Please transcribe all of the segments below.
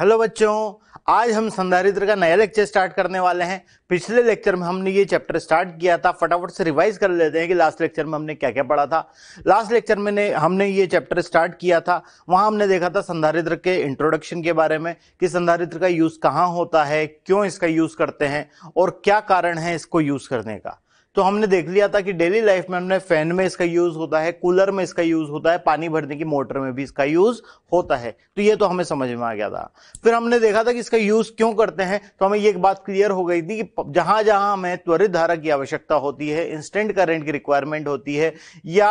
hello बच्चों आज हम संधारित्र का नया लेक्चर स्टार्ट करने वाले हैं पिछले लेक्चर में हमने ये चैप्टर स्टार्ट किया था फटाफट से रिवाइज कर लेते हैं कि लास्ट लेक्चर में हमने क्या क्या पढ़ा था लास्ट लेक्चर में ने हमने ये चैप्टर स्टार्ट किया था वहाँ हमने देखा था संधारित्र के इंट्रोडक्शन के बारे में कि संधारित्र का यूज़ कहाँ होता है क्यों इसका यूज़ करते हैं और क्या कारण है इसको यूज़ करने का तो हमने देख लिया था कि डेली लाइफ में हमने फैन में इसका यूज होता है कूलर में इसका यूज होता है पानी भरने की मोटर में भी इसका यूज होता है तो ये तो हमें समझ में आ गया था फिर हमने देखा था कि इसका यूज क्यों करते हैं तो हमें ये एक बात क्लियर हो गई थी कि जहां जहां हमें त्वरित धारा की आवश्यकता होती है इंस्टेंट करेंट की रिक्वायरमेंट होती है या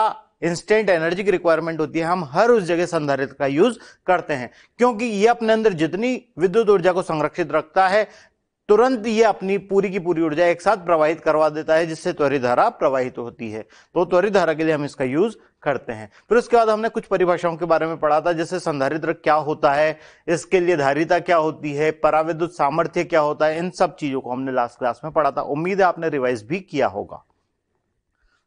इंस्टेंट एनर्जी की रिक्वायरमेंट होती है हम हर उस जगह संधारित्र का यूज करते हैं क्योंकि ये अपने अंदर जितनी विद्युत ऊर्जा को संरक्षित रखता है तुरंत ये अपनी पूरी की पूरी ऊर्जा एक साथ प्रवाहित करवा देता है जिससे त्वरित धारा प्रवाहित होती है तो त्वरित धारा के लिए हम इसका यूज करते हैं फिर उसके बाद हमने कुछ परिभाषाओं के बारे में पढ़ा था जैसे संधारित्र क्या होता है इसके लिए धारिता क्या होती है पराविद्युत सामर्थ्य क्या होता है इन सब चीजों को हमने लास्ट क्लास में पढ़ा था उम्मीद है आपने रिवाइज भी किया होगा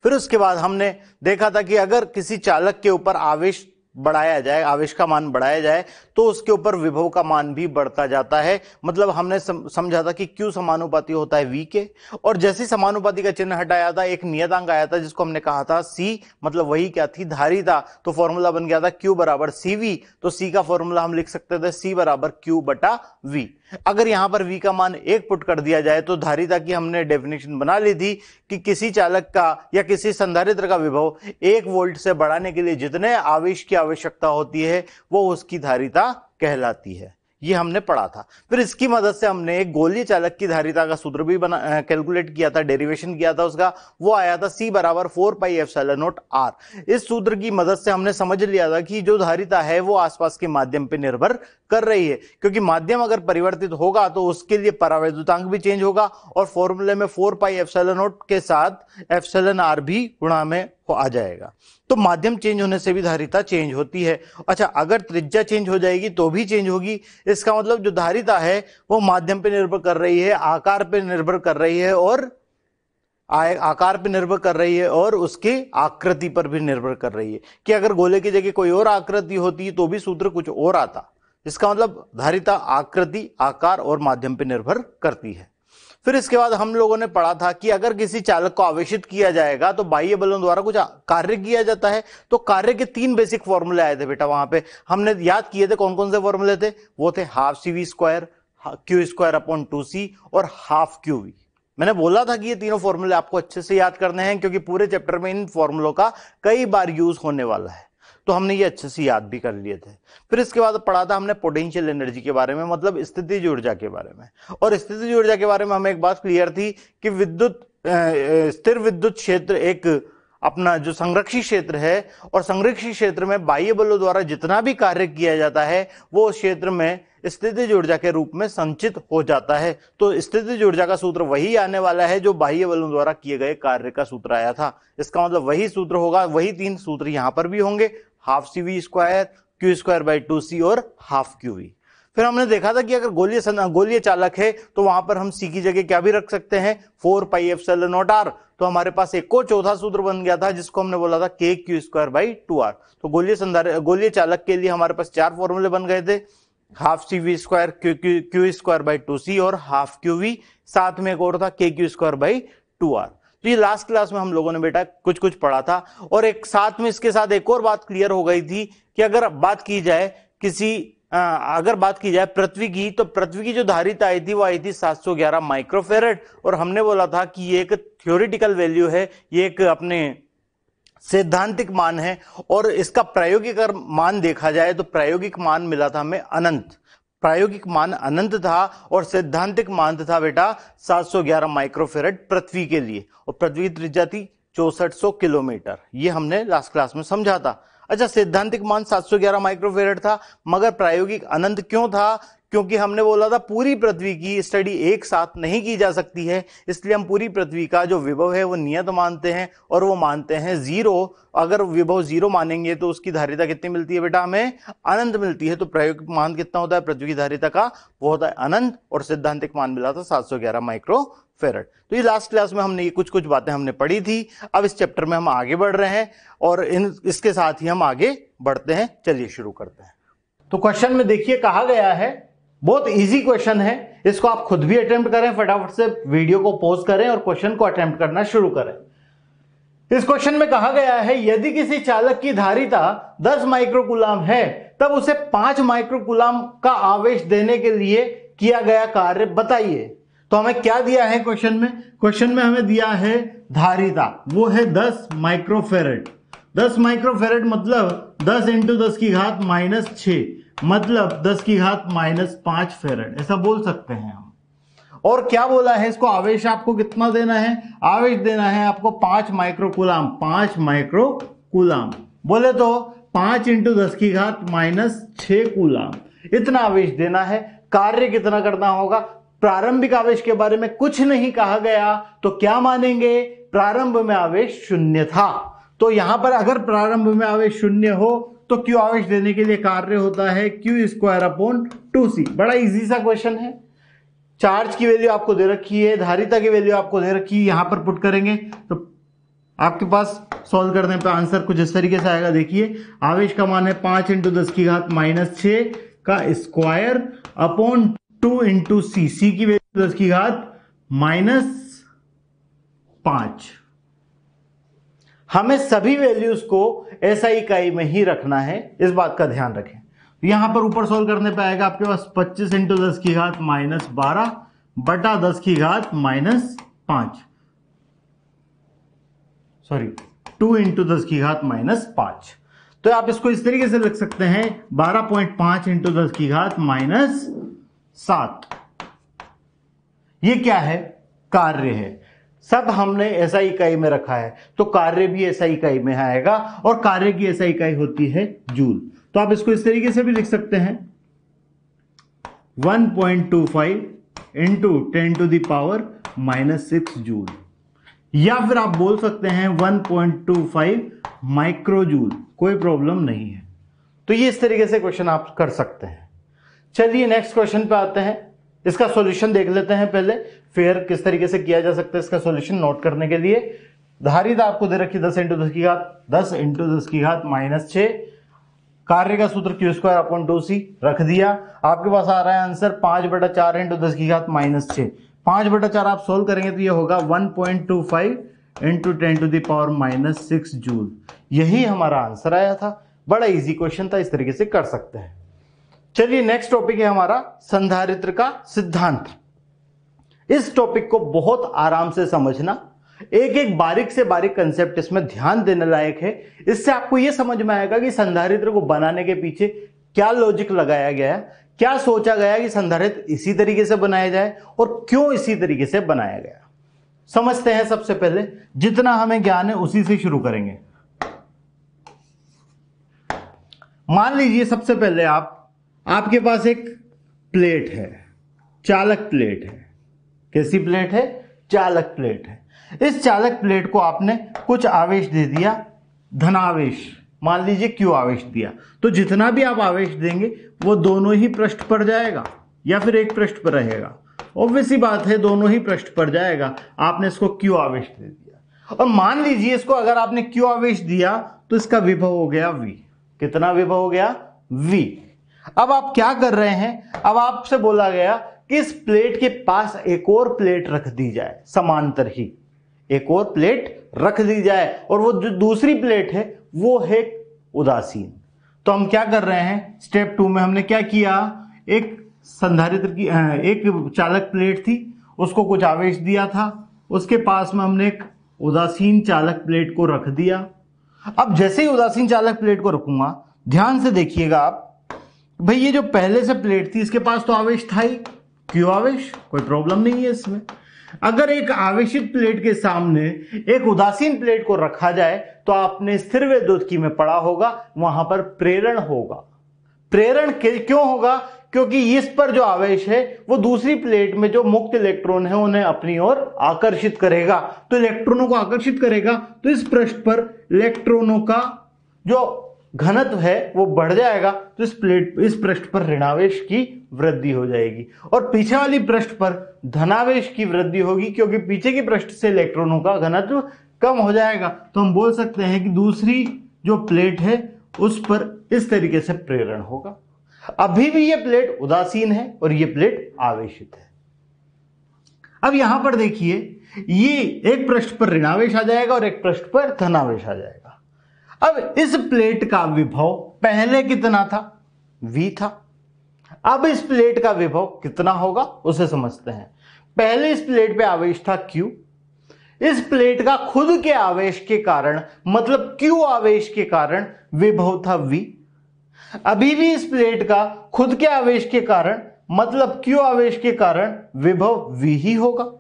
फिर उसके बाद हमने देखा था कि अगर किसी चालक के ऊपर आवेश बढ़ाया जाए आवेश का मान बढ़ाया जाए तो उसके ऊपर विभव का मान भी बढ़ता जाता है मतलब हमने समझा था कि क्यू समानुपाती होता है वी के और जैसे समानुपाती का चिन्ह हटाया था एक नियतांक आया था जिसको हमने कहा था सी मतलब वही क्या थी धारिता तो फॉर्मूला बन गया था क्यू बराबर सी वी तो सी का फॉर्मूला हम लिख सकते थे सी बराबर क्यू बटा वी अगर यहां पर वी का मान एक पुट कर दिया जाए तो धारिता की हमने डेफिनेशन बना ली थी कि किसी चालक का या किसी संधारित्र का विभव एक वोल्ट से बढ़ाने के लिए जितने आवेश की आवश्यकता होती है वो उसकी धारिता कहलाती है ये हमने पढ़ा था फिर इसकी मदद से हमने एक गोली चालक की धारिता का सूत्र भी बना कैलकुलेट किया था डेरिवेशन किया था उसका वो आया था सी बराबर four pi F naught R इस सूत्र की मदद से हमने समझ लिया था कि जो धारिता है वो आसपास के माध्यम पर निर्भर कर रही है क्योंकि माध्यम अगर परिवर्तित होगा तो उसके लिए परावैद्युतांक भी चेंज होगा और फॉर्मूले में फोर पाई एफसेलन नोट के साथ एफसेलन आर भी गुणा में आ जाएगा तो माध्यम चेंज होने से भी धारिता चेंज होती है अच्छा अगर त्रिज्या चेंज हो जाएगी तो भी चेंज होगी इसका मतलब जो धारिता है वो माध्यम पर निर्भर कर रही है आकार पर निर्भर कर रही है और आकार पर निर्भर कर रही है और उसके आकृति पर भी निर्भर कर रही है कि अगर गोले की जगह कोई और आकृति होती तो भी सूत्र कुछ और आता इसका मतलब धारिता आकृति आकार और माध्यम पर निर्भर करती है फिर इसके बाद हम लोगों ने पढ़ा था कि अगर किसी चालक को आवेशित किया जाएगा तो बाह्य बलों द्वारा कुछ कार्य किया जाता है तो कार्य के तीन बेसिक फॉर्मूले आए थे बेटा वहां पे हमने याद किए थे कौन कौन से फॉर्मूले थे वो थे half C V square Q square upon two C और हाफ क्यू वी मैंने बोला था कि ये तीनों फॉर्मूले आपको अच्छे से याद करने हैं क्योंकि पूरे चैप्टर में इन फॉर्मूलों का कई बार यूज होने वाला है तो हमने ये अच्छे से याद भी कर लिए थे फिर इसके बाद पढ़ा था हमने पोटेंशियल एनर्जी के बारे में मतलब स्थिति ऊर्जा के बारे में और स्थिति ऊर्जा के बारे में हमें एक बात क्लियर थी कि विद्युत स्थिर विद्युत क्षेत्र एक अपना जो संरक्षित क्षेत्र है और संरक्षित क्षेत्र में बाह्य बलों द्वारा जितना भी कार्य किया जाता है वो उस क्षेत्र में स्थिति ऊर्जा के रूप में संचित हो जाता है तो स्थिति ऊर्जा का सूत्र वही आने वाला है जो बाह्य बलों द्वारा किए गए कार्य का सूत्र आया था इसका मतलब वही सूत्र होगा वही तीन सूत्र यहां पर भी होंगे half C V square Q square by two C और हाफ क्यू वी फिर हमने देखा था कि अगर गोलीय गोलीय चालक है तो वहां पर हम सी की जगह क्या भी रख सकते हैं four pi epsilon naught R तो हमारे पास एक को चौथा सूत्र बन गया था जिसको हमने बोला था के Q square by two R तो गोलीय संधार गोलीय चालक के लिए हमारे पास चार फॉर्मूले बन गए थे half C V square Q Q Q square by two C और हाफ क्यू वी साथ में एक और था के Q square by two R ये लास्ट क्लास में हम लोगों ने बेटा कुछ कुछ पढ़ा था और एक साथ में इसके साथ एक और बात क्लियर हो गई थी कि अगर बात की जाए किसी आ, अगर बात की जाए पृथ्वी की तो पृथ्वी की जो धारित आई थी वो आई थी 711 माइक्रोफेरेट और हमने बोला था कि ये एक थ्योरिटिकल वैल्यू है ये एक अपने सैद्धांतिक मान है और इसका प्रायोगिक मान देखा जाए तो प्रायोगिक मान मिला था हमें अनंत प्रायोगिक मान अनंत था और सैद्धांतिक मान था बेटा 711 माइक्रोफेर पृथ्वी के लिए और पृथ्वी की त्रिज्या थी चौसठ किलोमीटर ये हमने लास्ट क्लास में समझा था अच्छा सैद्धांतिक मान 711 माइक्रोफेरेट था मगर प्रायोगिक अनंत क्यों था क्योंकि हमने बोला था पूरी पृथ्वी की स्टडी एक साथ नहीं की जा सकती है इसलिए हम पूरी पृथ्वी का जो विभव है वो नियत मानते हैं और वो मानते हैं जीरो अगर विभव जीरो मानेंगे तो उसकी धारिता कितनी मिलती है बेटा हमें अनंत मिलती है तो प्रयोग मान कितना होता है पृथ्वी की धारिता का वो होता है अनंत और सिद्धांतिक मान मिला था सात सौ ग्यारह माइक्रो फेरड तो ये लास्ट क्लास में हमने ये कुछ कुछ बातें हमने पढ़ी थी अब इस चैप्टर में हम आगे बढ़ रहे हैं और इन इसके साथ ही हम आगे बढ़ते हैं चलिए शुरू करते हैं तो क्वेश्चन में देखिए कहा गया है बहुत इजी क्वेश्चन है इसको आप खुद भी अटेम्प्ट करें फटाफट से वीडियो को पोज करें और क्वेश्चन को अटेम्प्ट करना शुरू करें इस क्वेश्चन में कहा गया है यदि किसी चालक की धारिता 10 माइक्रोकुलाम है तब उसे 5 माइक्रोकुलाम का आवेश देने के लिए किया गया कार्य बताइए तो हमें क्या दिया है क्वेश्चन में क्वेश्चन में हमें दिया है धारिता वो है 10 माइक्रोफेरेट माइक्रो फेरेट मतलब दस इंटू दस की घात माइनस छ मतलब दस की घात माइनस पांच फेरेट ऐसा बोल सकते हैं हम और क्या बोला है इसको आवेश आपको कितना देना है आवेश देना है आपको पांच माइक्रो पांच माइक्रो बोले तो पांच इंटू दस की घात माइनस छ कुलाम इतना आवेश देना है कार्य कितना करना होगा प्रारंभिक आवेश के बारे में कुछ नहीं कहा गया तो क्या मानेंगे प्रारंभ में आवेश शून्य था तो यहां पर अगर प्रारंभ में आवेश शून्य हो तो क्यू आवेश देने के लिए कार्य होता है Q square upon two C बड़ा इजी सा क्वेश्चन है चार्ज की वैल्यू आपको दे रखी है धारिता की वैल्यू आपको दे रखी है यहां पर पुट करेंगे तो आपके पास सॉल्व करने पर आंसर कुछ इस तरीके से आएगा देखिए आवेश का मान है पांच इंटू दस की घात माइनस छ का square upon two into C C की वैल्यू दस की घात माइनस पांच हमें सभी वैल्यूज को एस आई इकाई में ही रखना है इस बात का ध्यान रखें तो यहां पर ऊपर सॉल्व करने पे आएगा आपके पास 25 इंटू दस की घात माइनस बारह बटा दस की घात माइनस पांच सॉरी टू इंटू दस की घात माइनस पांच तो आप इसको इस तरीके से लिख सकते हैं बारह पॉइंट पांच इंटू दस की घात माइनस सात ये क्या है कार्य है सब हमने ऐसा इकाई में रखा है तो कार्य भी ऐसा इकाई में आएगा और कार्य की ऐसा इकाई होती है जूल तो आप इसको इस तरीके से भी लिख सकते हैं 1.25 point two five into ten to the power minus six joule या फिर आप बोल सकते हैं 1.25 point two five micro joule कोई प्रॉब्लम नहीं है तो ये इस तरीके से क्वेश्चन आप कर सकते हैं चलिए नेक्स्ट क्वेश्चन पे आते हैं इसका सॉल्यूशन देख लेते हैं पहले फेयर किस तरीके से किया जा सकता है इसका सॉल्यूशन नोट करने के लिए धारिता आपको दे रखी दस इंटू दस की घात दस इंटू दस की घात माइनस छ कार्य का सूत्र Q square upon two C रख दिया आपके पास आ रहा है आंसर पांच बटा चार इंटू दस की घात माइनस छ पांच बटा चार आप सोल्व करेंगे तो ये होगा one point two five into ten to the power minus six joule यही हमारा आंसर आया था बड़ा इजी क्वेश्चन था इस तरीके से कर सकते हैं चलिए नेक्स्ट टॉपिक है हमारा संधारित्र का सिद्धांत इस टॉपिक को बहुत आराम से समझना एक एक बारीक से बारीक कंसेप्ट इसमें ध्यान देने लायक है इससे आपको यह समझ में आएगा कि संधारित्र को बनाने के पीछे क्या लॉजिक लगाया गया है क्या सोचा गया कि संधारित्र इसी तरीके से बनाया जाए और क्यों इसी तरीके से बनाया गया समझते हैं सबसे पहले जितना हमें ज्ञान है उसी से शुरू करेंगे मान लीजिए सबसे पहले आप आपके पास एक प्लेट है चालक प्लेट है कैसी प्लेट है चालक प्लेट है इस चालक प्लेट को आपने कुछ आवेश दे दिया धनावेश मान लीजिए क्यू आवेश दिया तो जितना भी आप आवेश देंगे वो दोनों ही पृष्ठ पर जाएगा या फिर एक पृष्ठ पर रहेगा ही बात है दोनों ही पृष्ठ पर जाएगा आपने इसको क्यू आवेश दे दिया और मान लीजिए इसको अगर आपने क्यू आवेश दिया तो इसका विभव हो गया वी कितना विभव हो गया वी अब आप क्या कर रहे हैं अब आपसे बोला गया कि इस प्लेट के पास एक और प्लेट रख दी जाए समांतर ही एक और प्लेट रख दी जाए और वो जो दूसरी प्लेट है वो है उदासीन तो हम क्या कर रहे हैं स्टेप टू में हमने क्या किया एक संधारित्र की एक चालक प्लेट थी उसको कुछ आवेश दिया था उसके पास में हमने एक उदासीन चालक प्लेट को रख दिया अब जैसे ही उदासीन चालक प्लेट को रखूंगा ध्यान से देखिएगा आप भाई ये जो पहले से प्लेट थी इसके पास तो आवेश था ही क्यों आवेश कोई प्रॉब्लम नहीं है इसमें अगर एक आवेशित प्लेट के सामने एक उदासीन प्लेट को रखा जाए तो आपने स्थिर विद्युत की में पढ़ा होगा वहां पर प्रेरण होगा प्रेरण क्यों होगा क्योंकि इस पर जो आवेश है वो दूसरी प्लेट में जो मुक्त इलेक्ट्रॉन है उन्हें अपनी ओर आकर्षित करेगा तो इलेक्ट्रॉनों को आकर्षित करेगा तो इस पृष्ठ पर इलेक्ट्रॉनों का जो घनत्व है वो बढ़ जाएगा तो इस प्लेट इस पृष्ठ पर ऋणावेश की वृद्धि हो जाएगी और पीछे वाली पृष्ठ पर धनावेश की वृद्धि होगी क्योंकि पीछे की पृष्ठ से इलेक्ट्रॉनों का घनत्व कम हो जाएगा तो हम बोल सकते हैं कि दूसरी जो प्लेट है उस पर इस तरीके से प्रेरण होगा अभी भी ये प्लेट उदासीन है और ये प्लेट आवेशित है अब यहां पर देखिए ये एक पृष्ठ पर ऋणावेश आ जाएगा और एक पृष्ठ पर धनावेश आ जाएगा अब इस प्लेट का विभव पहले कितना था v था अब इस प्लेट का विभव कितना होगा उसे समझते हैं पहले इस प्लेट पे आवेश था q इस प्लेट का खुद के आवेश के कारण मतलब q आवेश के कारण विभव था v अभी भी इस प्लेट का खुद के आवेश के कारण मतलब q आवेश के कारण विभव v ही होगा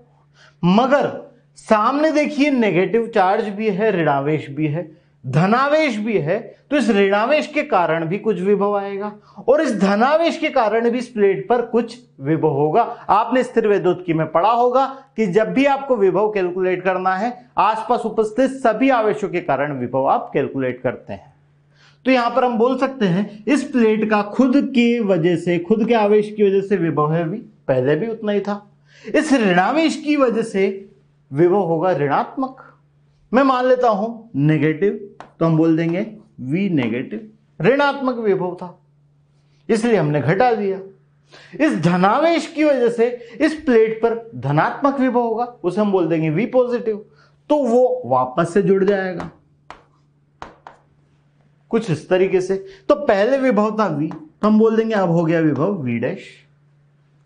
मगर सामने देखिए नेगेटिव चार्ज भी है ऋणावेश भी है धनावेश भी है तो इस ऋणावेश के कारण भी कुछ विभव आएगा और इस धनावेश के कारण भी इस प्लेट पर कुछ विभव होगा आपने स्थिर विद्युत की में पढ़ा होगा कि जब भी आपको विभव कैलकुलेट करना है आसपास उपस्थित सभी आवेशों के कारण विभव आप कैलकुलेट करते हैं तो यहां पर हम बोल सकते हैं इस प्लेट का खुद की वजह से खुद के आवेश की वजह से विभव है भी पहले भी उतना ही था इस ऋणावेश की वजह से विभव होगा ऋणात्मक मैं मान लेता हूं नेगेटिव तो हम बोल देंगे वी नेगेटिव ऋणात्मक विभव था इसलिए हमने घटा दिया इस धनावेश की वजह से इस प्लेट पर धनात्मक विभव होगा उसे हम बोल देंगे वी पॉजिटिव तो वो वापस से जुड़ जाएगा कुछ इस तरीके से तो पहले विभव था वी तो हम बोल देंगे अब हो गया विभव वी डैश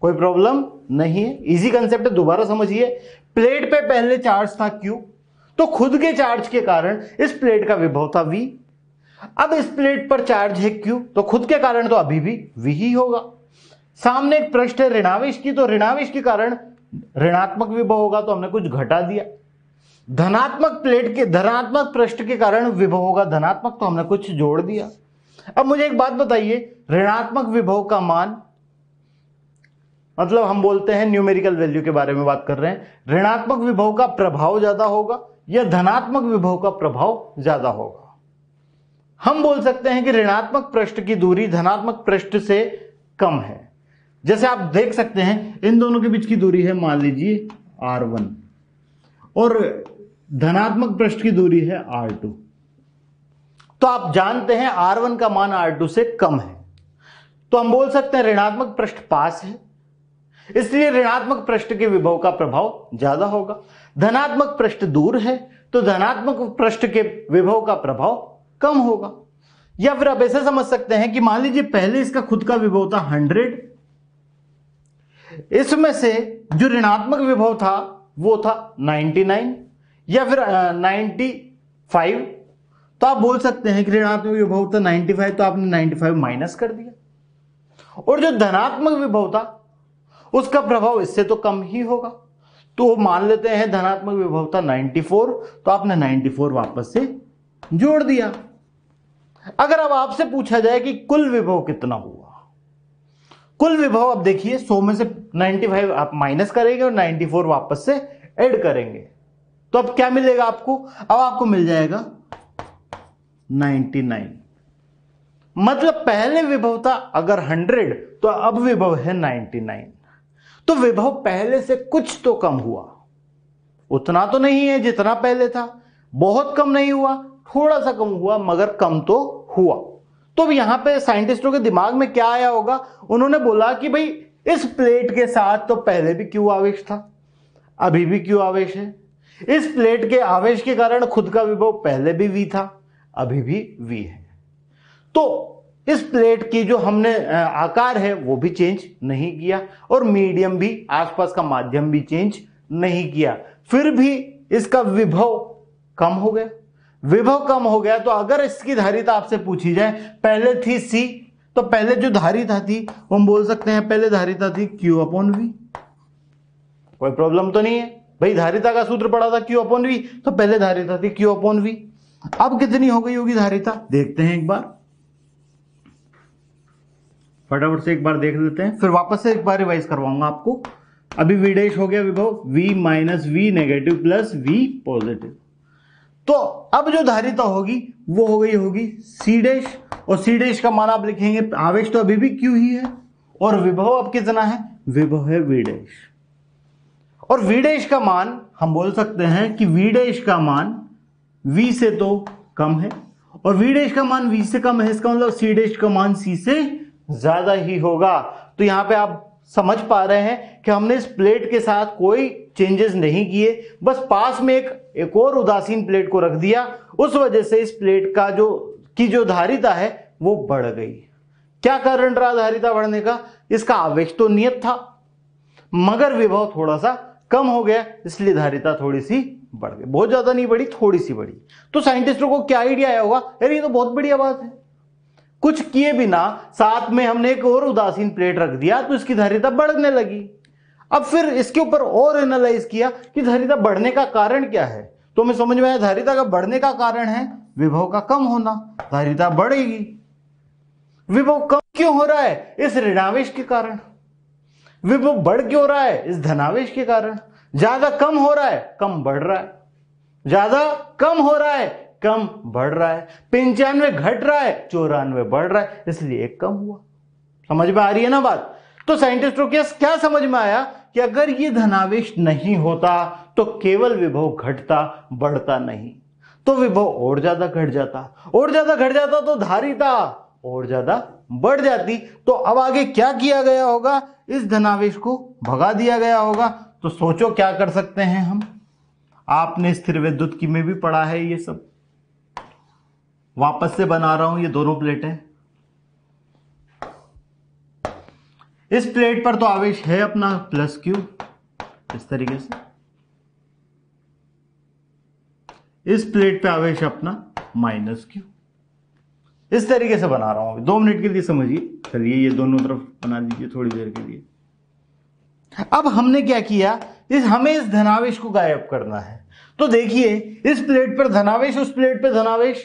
कोई प्रॉब्लम नहीं है इजी कंसेप्ट दोबारा समझिए प्लेट पे पहले चार्ज था क्यू तो खुद के चार्ज के कारण इस प्लेट का विभव था वी अब इस प्लेट पर चार्ज है क्यू तो खुद के कारण तो अभी भी वी ही होगा सामने एक प्रश्न है ऋणावेश की तो ऋणावेश के कारण ऋणात्मक विभव होगा तो हमने कुछ घटा दिया धनात्मक प्लेट के धनात्मक पृष्ठ के कारण विभव होगा धनात्मक तो हमने कुछ जोड़ दिया अब मुझे एक बात बताइए ऋणात्मक विभव का मान मतलब हम बोलते हैं न्यूमेरिकल वैल्यू के बारे में बात कर रहे हैं ऋणात्मक विभव का प्रभाव ज्यादा होगा या धनात्मक विभव का प्रभाव ज्यादा होगा हम बोल सकते हैं कि ऋणात्मक पृष्ठ की दूरी धनात्मक पृष्ठ से कम है जैसे आप देख सकते हैं इन दोनों के बीच की दूरी है मान लीजिए आर वन और धनात्मक पृष्ठ की दूरी है आर टू तो आप जानते हैं आर वन का मान आर टू से कम है तो हम बोल सकते हैं ऋणात्मक पृष्ठ पास है इसलिए ऋणात्मक पृष्ठ के विभव का प्रभाव ज्यादा होगा धनात्मक पृष्ठ दूर है तो धनात्मक पृष्ठ के विभव का प्रभाव कम होगा या फिर आप ऐसे समझ सकते हैं कि मान लीजिए पहले इसका खुद का विभव था हंड्रेड इसमें से जो ऋणात्मक विभव था वो था नाइन या फिर नाइन्टी फाइव तो आप बोल सकते हैं कि ऋणात्मक विभव था फाइव तो आपने फाइव माइनस कर दिया और जो धनात्मक विभव था उसका प्रभाव इससे तो कम ही होगा तो मान लेते हैं धनात्मक विभव था 94 तो आपने 94 वापस से जोड़ दिया अगर अब आपसे पूछा जाए कि कुल विभव कितना हुआ कुल विभव अब देखिए 100 में से 95 आप माइनस करेंगे और 94 वापस से ऐड करेंगे तो अब क्या मिलेगा आपको अब आपको मिल जाएगा 99 मतलब पहले विभव था अगर 100 तो अब विभव है 99 तो विभव पहले से कुछ तो कम हुआ उतना तो नहीं है जितना पहले था बहुत कम नहीं हुआ थोड़ा सा कम हुआ मगर कम तो हुआ तो यहां पे साइंटिस्टों के दिमाग में क्या आया होगा उन्होंने बोला कि भाई इस प्लेट के साथ तो पहले भी क्यों आवेश था अभी भी क्यों आवेश है इस प्लेट के आवेश के कारण खुद का विभव पहले भी वी था अभी भी वी है तो इस प्लेट की जो हमने आकार है वो भी चेंज नहीं किया और मीडियम भी आसपास का माध्यम भी चेंज नहीं किया फिर भी इसका विभव कम हो गया विभव कम हो गया तो अगर इसकी धारिता आपसे पूछी जाए पहले थी सी तो पहले जो धारिता थी वो हम बोल सकते हैं पहले धारिता थी क्यू अपॉन वी कोई प्रॉब्लम तो नहीं है भाई धारिता का सूत्र पड़ा था क्यू अपॉन वी तो पहले धारिता थी क्यू अपॉन वी अब कितनी हो गई होगी धारिता देखते हैं एक बार फटाफट से एक बार देख लेते हैं फिर वापस से एक बार रिवाइज करवाऊंगा आपको अभी वी डैश हो गया विभव V minus V negative plus V positive तो अब जो धारिता होगी वो हो गई होगी सी डैश और सी डैश का मान आप लिखेंगे आवेश तो अभी भी क्यू ही है और विभव अब कितना है विभव है वी डैश और वी डैश का मान हम बोल सकते हैं कि वी डैश का मान वी से तो कम है और वी डैश का मान वी से कम है इसका मतलब सी डैश का मान सी से ज्यादा ही होगा तो यहाँ पे आप समझ पा रहे हैं कि हमने इस प्लेट के साथ कोई चेंजेस नहीं किए बस पास में एक एक और उदासीन प्लेट को रख दिया उस वजह से इस प्लेट का जो की जो धारिता है वो बढ़ गई क्या कारण रहा धारिता बढ़ने का इसका आवेश तो नियत था मगर विभव थोड़ा सा कम हो गया इसलिए धारिता थोड़ी सी बढ़ गई बहुत ज्यादा नहीं बढ़ी थोड़ी सी बढ़ी तो साइंटिस्टों को क्या आइडिया आया होगा अरे ये तो बहुत बढ़िया बात है कुछ किए बिना साथ में हमने एक और उदासीन प्लेट रख दिया तो इसकी धैर्यता बढ़ने लगी अब फिर इसके ऊपर और एनालाइज किया कि धैर्यता बढ़ने का कारण क्या है तो हमें समझ में आया धैर्यता का बढ़ने का कारण है विभव का कम होना धारिता बढ़ेगी विभव कम क्यों हो रहा है इस ऋणावेश के कारण विभव बढ़ क्यों हो रहा है इस धनावेश के कारण ज्यादा कम हो रहा है कम बढ़ रहा है ज्यादा कम हो रहा है कम बढ़ रहा है पंचानवे घट रहा है चौरानवे बढ़ रहा है इसलिए एक कम हुआ समझ में आ रही है ना बात तो साइंटिस्टों के क्या समझ में आया कि अगर ये धनावेश नहीं होता तो केवल विभव घटता बढ़ता नहीं तो विभव और ज्यादा घट जाता और ज्यादा घट जाता तो धारिता और ज्यादा बढ़ जाती तो अब आगे क्या किया गया होगा इस धनावेश को भगा दिया गया होगा तो सोचो क्या कर सकते हैं हम आपने स्थिर विद्युत की में भी पढ़ा है ये सब वापस से बना रहा हूं ये दोनों प्लेटें इस प्लेट पर तो आवेश है अपना प्लस क्यू इस तरीके से इस प्लेट पे आवेश अपना माइनस क्यू इस तरीके से बना रहा हूं दो मिनट के लिए समझिए चलिए ये दोनों तरफ बना लीजिए थोड़ी देर के लिए अब हमने क्या किया इस हमें इस धनावेश को गायब करना है तो देखिए इस प्लेट पर धनावेश उस प्लेट पर धनावेश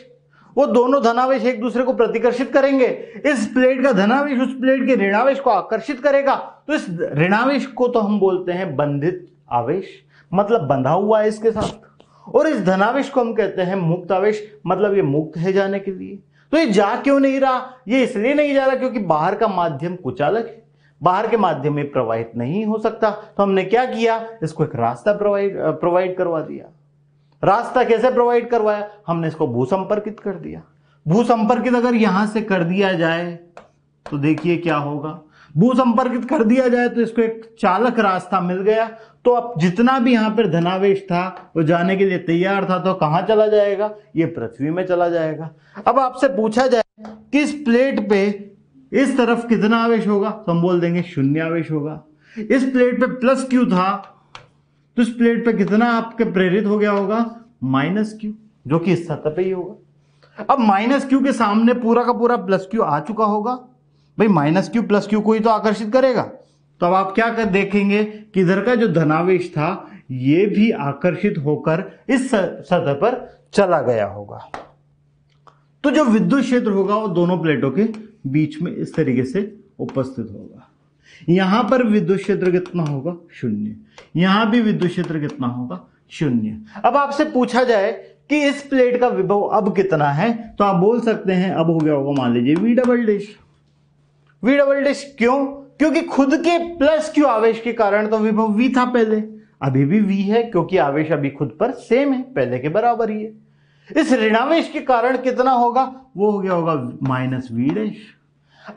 वो दोनों धनावेश एक दूसरे को प्रतिकर्षित करेंगे इस प्लेट का धनावेश उस प्लेट के ऋणावेश को आकर्षित करेगा तो इस ऋणावेश को तो हम बोलते हैं बंधित आवेश मतलब बंधा हुआ है इसके साथ और इस धनावेश को हम कहते हैं मुक्त आवेश मतलब ये मुक्त है जाने के लिए तो ये जा क्यों नहीं रहा ये इसलिए नहीं जा रहा क्योंकि बाहर का माध्यम कुचालक है बाहर के माध्यम में प्रवाहित नहीं हो सकता तो हमने क्या किया इसको एक रास्ता प्रोवाइड प्रोवाइड करवा दिया रास्ता कैसे प्रोवाइड करवाया हमने इसको भूसंपर्कित कर दिया भूसंपर्कित अगर यहां से कर दिया जाए तो देखिए क्या होगा भूसंपर्कित कर दिया जाए तो इसको एक चालक रास्ता मिल गया तो अब जितना भी यहां पर धनावेश था वो जाने के लिए तैयार था तो कहां चला जाएगा ये पृथ्वी में चला जाएगा अब आपसे पूछा जाए किस प्लेट पे इस तरफ कितना आवेश होगा तो हम बोल देंगे शून्य आवेश होगा इस प्लेट पे प्लस क्यू था तो इस प्लेट पे कितना आपके प्रेरित हो गया होगा माइनस क्यू जो कि इस सतह पे ही होगा अब माइनस क्यू के सामने पूरा का पूरा प्लस क्यू आ चुका होगा भाई माइनस क्यू प्लस क्यू को ही तो आकर्षित करेगा तो अब आप क्या कर देखेंगे कि इधर का जो धनावेश था ये भी आकर्षित होकर इस सतह पर चला गया होगा तो जो विद्युत क्षेत्र होगा वो दोनों प्लेटों के बीच में इस तरीके से उपस्थित होगा यहां पर विद्युत क्षेत्र कितना होगा शून्य यहां भी विद्युत क्षेत्र कितना होगा शून्य अब आपसे पूछा जाए कि इस प्लेट का विभव अब कितना है तो आप बोल सकते हैं अब हो गया होगा मान लीजिए V double dash V double dash क्यों क्योंकि खुद के प्लस क्यू आवेश के कारण तो विभव वी था पहले अभी भी वी है क्योंकि आवेश अभी खुद पर सेम है पहले के बराबर ही है इस ऋणावेश के कारण कितना होगा वो हो गया होगा माइनस वी डैश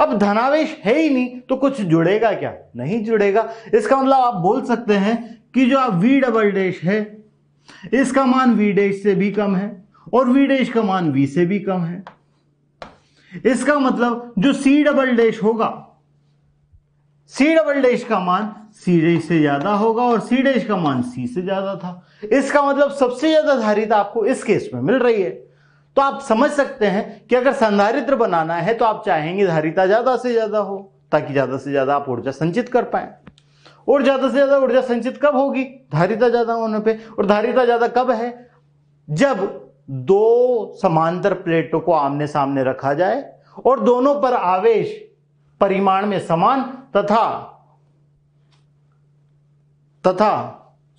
अब धनावेश है ही नहीं तो कुछ जुड़ेगा क्या नहीं जुड़ेगा इसका मतलब आप बोल सकते हैं कि जो आप वी डबल डैश है इसका मान वी डैश से भी कम है और वी डैश का मान वी से भी कम है इसका मतलब जो सी डबल डैश होगा सी डबल डैश का मान सी डैश से ज्यादा होगा और सी डैश का मान सी से ज्यादा था इसका मतलब सबसे ज्यादा धारिता आपको इस केस में मिल रही है तो आप समझ सकते हैं कि अगर संधारित्र बनाना है तो आप चाहेंगे धारिता ज़्यादा से ज़्यादा हो ताकि ज़्यादा से ज़्यादा आप ऊर्जा संचित कर पाए और ज़्यादा से ज़्यादा ऊर्जा संचित कब होगी धारिता ज़्यादा होने पे और धारिता ज़्यादा कब है जब दो समांतर प्लेटों को आमने सामने रखा जाए और दोनों पर आवेश परिमाण में समान तथा तथा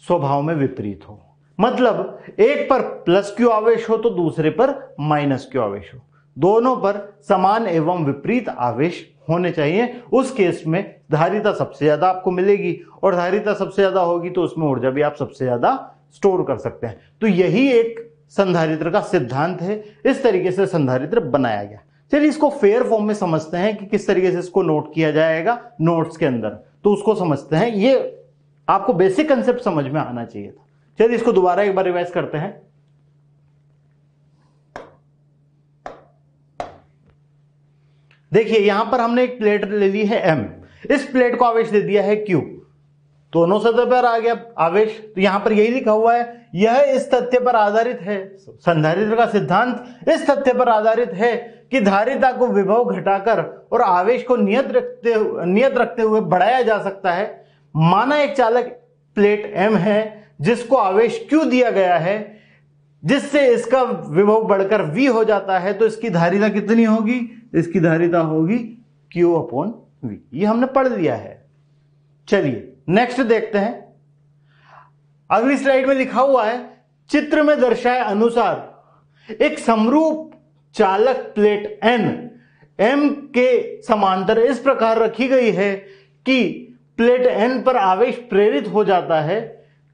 स्वभाव में विपरीत हो मतलब एक पर प्लस क्यू आवेश हो तो दूसरे पर माइनस क्यू आवेश हो दोनों पर समान एवं विपरीत आवेश होने चाहिए उस केस में धारिता सबसे ज्यादा आपको मिलेगी और धारिता सबसे ज्यादा होगी तो उसमें ऊर्जा भी आप सबसे ज्यादा स्टोर कर सकते हैं तो यही एक संधारित्र का सिद्धांत है इस तरीके से संधारित्र बनाया गया चलिए इसको फेयर फॉर्म में समझते हैं कि किस तरीके से इसको नोट किया जाएगा नोट्स के अंदर तो उसको समझते हैं ये आपको बेसिक कंसेप्ट समझ में आना चाहिए था चलिए इसको दोबारा एक बार रिवाइज करते हैं देखिए यहां पर हमने एक प्लेट ले ली है एम इस प्लेट को आवेश दे दिया है क्यू दोनों सतह पर आ गया आवेश तो यहां पर यही लिखा हुआ है यह इस तथ्य पर आधारित है संधारित्र का सिद्धांत इस तथ्य पर आधारित है कि धारिता को विभव घटाकर और आवेश को नियत रखते नियत रखते हुए बढ़ाया जा सकता है माना एक चालक प्लेट एम है जिसको आवेश क्यू दिया गया है जिससे इसका विभव बढ़कर वी हो जाता है तो इसकी धारिता कितनी होगी इसकी धारिता होगी क्यू अपॉन वी ये हमने पढ़ लिया है चलिए नेक्स्ट देखते हैं अगली स्लाइड में लिखा हुआ है चित्र में दर्शाए अनुसार एक समरूप चालक प्लेट एन एम के समांतर इस प्रकार रखी गई है कि प्लेट एन पर आवेश प्रेरित हो जाता है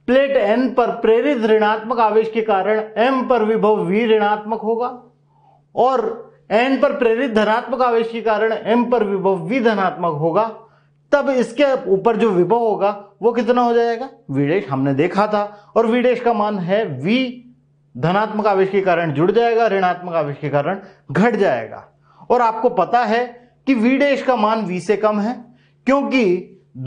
प्लेट एन पर प्रेरित ऋणात्मक आवेश के कारण एम पर विभव वी ऋणात्मक होगा और एन पर प्रेरित धनात्मक आवेश के कारण एम पर विभव वी धनात्मक होगा तब इसके ऊपर जो विभव होगा वो कितना हो जाएगा वीडेश हमने देखा था और वीडेश का मान है वी धनात्मक आवेश के कारण जुड़ जाएगा ऋणात्मक आवेश के कारण घट जाएगा और आपको पता है कि वीडेश का मान वी से कम है क्योंकि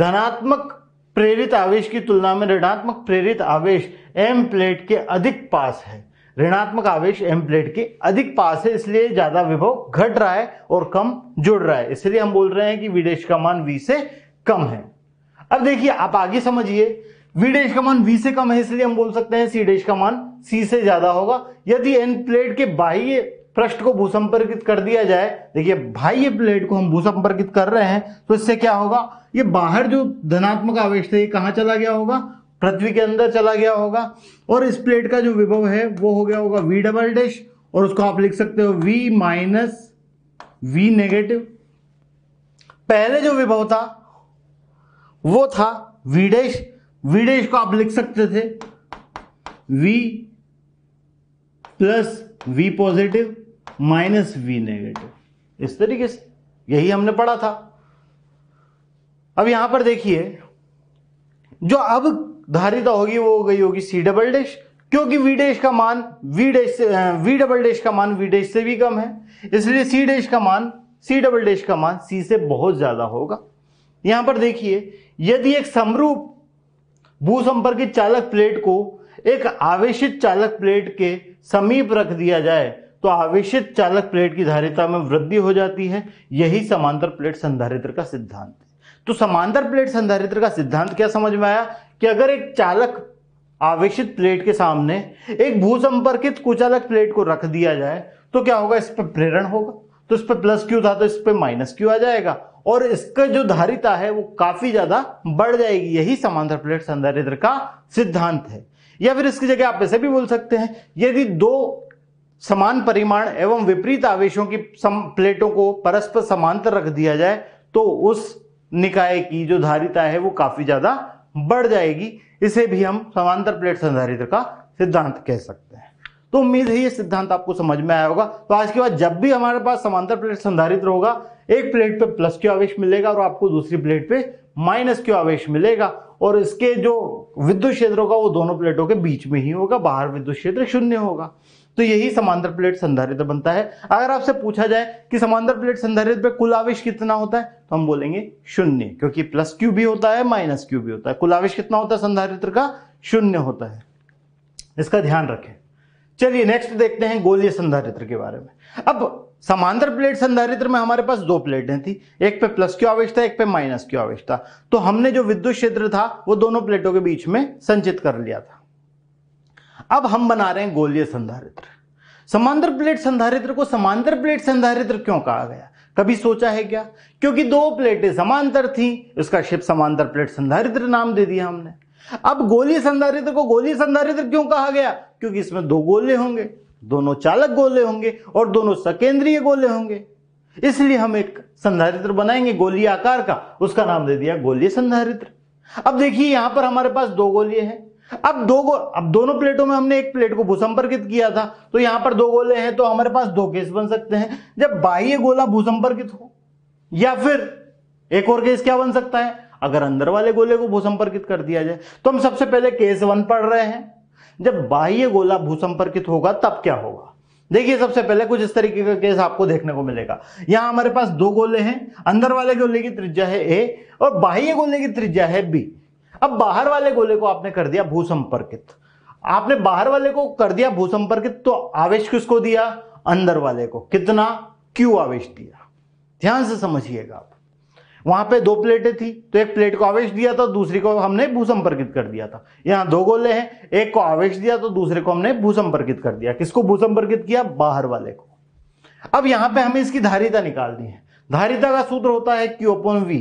धनात्मक प्रेरित आवेश की तुलना में ऋणात्मक प्रेरित आवेश एम प्लेट के अधिक पास है ऋणात्मक आवेश एम प्लेट के अधिक पास है इसलिए ज्यादा विभव घट रहा है और कम जुड़ रहा है इसलिए हम बोल रहे हैं कि विदेश का मान वी से कम है अब देखिए आप आगे समझिए विदेश का मान वी से कम है इसलिए हम बोल सकते हैं सी डेश का मान सी से ज्यादा होगा यदि एन प्लेट के बाह्य पृष्ठ को भूसंपर्कित कर दिया जाए देखिए भाई प्लेट को हम भूसंपर्कित कर रहे हैं तो इससे क्या होगा ये बाहर जो धनात्मक आवेश थे ये कहाँ चला गया होगा पृथ्वी के अंदर चला गया होगा और इस प्लेट का जो विभव है वो हो गया होगा वी डबल डैश और उसको आप लिख सकते हो वी माइनस वी नेगेटिव पहले जो विभव था वो था वीडेश डैश डैश को आप लिख सकते थे V plus V positive minus V negative इस तरीके से यही हमने पढ़ा था अब यहां पर देखिए जो अब धारिता होगी वो हो गई होगी सी डबल डैश क्योंकि वी डैश का मान वी डैश से वी डबल डैश का मान वी डैश से भी कम है इसलिए सी डैश का मान सी डबल डैश का मान सी से बहुत ज्यादा होगा यहां पर देखिए यदि एक समरूप भूसंपर्कित चालक प्लेट को एक आवेशित चालक प्लेट के समीप रख दिया जाए तो आवेशित चालक प्लेट की धारिता में वृद्धि हो जाती है यही समांतर प्लेट संधारित्र का सिद्धांत तो समांतर प्लेट संधारित्र का सिद्धांत क्या समझ में आया कि अगर एक चालक आवेशित प्लेट के सामने एक भूसंपर्कित कुचालक प्लेट को रख दिया जाए तो क्या होगा इस पर प्रेरण होगा तो इस पर प्लस क्यू था तो इस पर माइनस क्यू आ जाएगा और इसका जो धारिता है वो काफी ज्यादा बढ़ जाएगी यही समांतर प्लेट संधारित्र का सिद्धांत है या फिर इसकी जगह आप ऐसे भी बोल सकते हैं यदि दो समान परिमाण एवं विपरीत आवेशों की सम प्लेटों को परस्पर समांतर रख दिया जाए तो उस निकाय की जो धारिता है वो काफी ज्यादा बढ़ जाएगी इसे भी हम समांतर प्लेट संधारित्र का सिद्धांत कह सकते हैं तो उम्मीद है ये सिद्धांत आपको समझ में आया होगा तो आज के बाद जब भी हमारे पास समांतर प्लेट संधारित्र होगा एक प्लेट पे प्लस क्यों आवेश मिलेगा और आपको दूसरी प्लेट पे माइनस क्यों आवेश मिलेगा और इसके जो विद्युत क्षेत्र होगा वो दोनों प्लेटों के बीच में ही होगा बाहर विद्युत क्षेत्र शून्य होगा तो यही समांतर प्लेट संधारित्र बनता है अगर आपसे पूछा जाए कि समांतर प्लेट संधारित्र पे कुल आवेश कितना होता है तो हम बोलेंगे शून्य क्योंकि प्लस क्यू भी होता है माइनस क्यू भी होता है कुल आवेश कितना होता है संधारित्र का शून्य होता है इसका ध्यान रखें चलिए नेक्स्ट देखते हैं गोलीय संधारित्र के बारे में अब समांतर प्लेट संधारित्र में हमारे पास दो प्लेटें थी एक पे प्लस क्यू आवेश था एक पे माइनस क्यू आवेश था तो हमने जो विद्युत क्षेत्र था वो दोनों प्लेटों के बीच में संचित कर लिया था अब हम बना रहे हैं गोलीय संधारित्र समांतर प्लेट संधारित्र को समांतर प्लेट संधारित्र क्यों कहा गया कभी सोचा है क्या क्योंकि दो प्लेटें समांतर थी उसका शिप समांतर प्लेट संधारित्र नाम दे दिया हमने अब गोली संधारित्र को गोली संधारित्र क्यों कहा गया क्योंकि इसमें दो गोले होंगे दोनों चालक गोले होंगे और दोनों सकेंद्रीय गोले होंगे इसलिए हम एक संधारित्र बनाएंगे गोली आकार का उसका नाम दे दिया गोली संधारित्र अब देखिए यहां पर हमारे पास दो गोलिये हैं अब दो गोल अब दोनों प्लेटों में हमने एक प्लेट को भूसंपर्कित किया था तो यहां पर दो गोले हैं तो हमारे पास दो केस बन सकते हैं जब बाह्य गोला भूसंपर्कित हो या फिर एक और केस क्या बन सकता है अगर अंदर वाले गोले को भूसंपर्कित कर दिया जाए तो हम सबसे पहले केस वन पढ़ रहे हैं जब बाह्य गोला भूसंपर्कित होगा तब क्या होगा देखिए सबसे पहले कुछ इस तरीके का केस आपको देखने को मिलेगा यहां हमारे पास दो गोले हैं अंदर वाले गोले की त्रिज्या है ए और बाह्य गोले की त्रिज्या है बी अब बाहर वाले गोले को आपने कर दिया भूसंपर्कित आपने बाहर वाले को कर दिया भूसंपर्कित तो आवेश किसको दिया अंदर वाले को कितना क्यू आवेश दिया ध्यान से समझिएगा आप वहां पे दो प्लेटें थी तो एक प्लेट को आवेश दिया था दूसरी को हमने भूसंपर्कित कर दिया था यहां दो गोले हैं एक को आवेश दिया तो दूसरे को हमने भूसंपर्कित कर दिया किसको भूसंपर्कित किया बाहर वाले को अब यहां पे हमें इसकी धारिता निकालनी है धारिता का सूत्र होता है क्यू अपॉन वी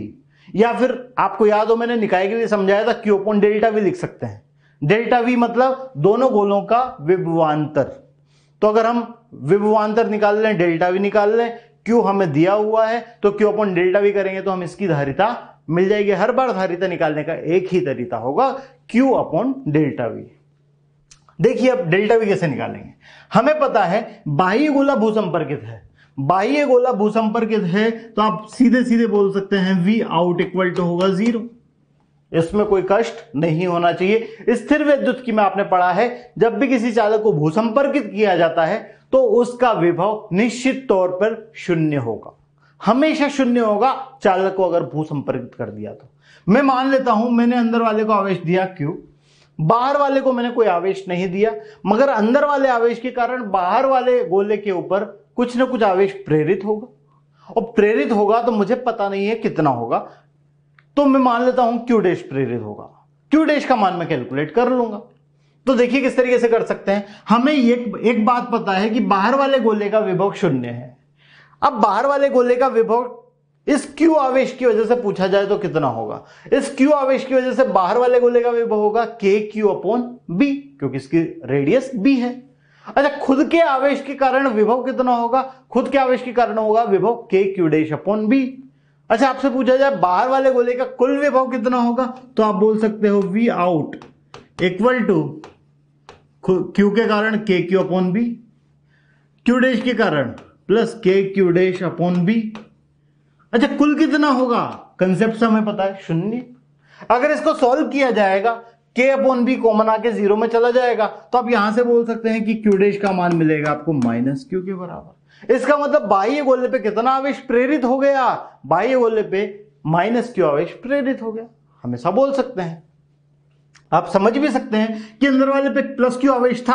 या फिर आपको याद हो मैंने निकाय के लिए समझाया था क्यू अपॉन डेल्टा भी लिख सकते हैं डेल्टा वी मतलब दोनों गोलों का विभवान्तर तो अगर हम विभवान्तर निकाल लें डेल्टा भी निकाल लें क्यू हमें दिया हुआ है तो क्यू अपॉन डेल्टा भी करेंगे तो हम इसकी धारिता मिल जाएगी हर बार धारिता निकालने का एक ही तरीका होगा क्यू अपॉन डेल्टा वी देखिए अब डेल्टा वी कैसे निकालेंगे हमें पता है बाह्य गोला भूसंपर्कित है बाह्य गोला भूसंपर्कित है तो आप सीधे सीधे बोल सकते हैं वी आउट इक्वल टू होगा जीरो इसमें कोई कष्ट नहीं होना चाहिए स्थिर विद्युत की में आपने पढ़ा है जब भी किसी चालक को भूसंपर्कित किया जाता है तो उसका विभव निश्चित तौर पर शून्य होगा हमेशा शून्य होगा चालक को अगर भूसंपर्कित कर दिया तो मैं मान लेता हूं मैंने अंदर वाले को आवेश दिया क्यों बाहर वाले को मैंने कोई आवेश नहीं दिया मगर अंदर वाले आवेश के कारण बाहर वाले गोले के ऊपर कुछ ना कुछ आवेश प्रेरित होगा और प्रेरित होगा तो मुझे पता नहीं है कितना होगा तो मैं मान लेता हूं क्यू प्रेरित होगा क्यू का मान मैं कैलकुलेट कर लूंगा तो देखिए किस तरीके से कर सकते हैं हमें एक एक बात पता है कि बाहर वाले गोले का विभव शून्य है अब बाहर वाले गोले का विभव इस क्यू आवेश की वजह से पूछा जाए तो कितना होगा इस क्यू आवेश की वजह से बाहर वाले गोले का विभव होगा के क्यू अपॉन बी क्योंकि इसकी रेडियस बी है अच्छा खुद के आवेश के कारण विभव कितना होगा खुद के आवेश के कारण होगा विभव के क्यूडेश अपॉन बी अच्छा आपसे पूछा जाए बाहर वाले गोले का कुल विभव कितना होगा तो आप बोल सकते हो V out equal to Q के कारण के क्यू अपॉन बी क्यूडेश के कारण प्लस के क्यूडेश अपॉन बी अच्छा कुल कितना होगा कंसेप्ट हमें पता है शून्य अगर इसको सॉल्व किया जाएगा के अपोन बी कॉमन आके जीरो में चला जाएगा तो आप यहां से बोल सकते हैं कि क्यूडेश का मान मिलेगा आपको माइनस क्यू के बराबर इसका मतलब बाह्य गोले पे कितना आवेश प्रेरित हो गया बाह्य गोले पे माइनस क्यू आवेश प्रेरित हो गया हमेशा बोल सकते हैं आप समझ भी सकते हैं कि अंदर वाले पे प्लस क्यू आवेश था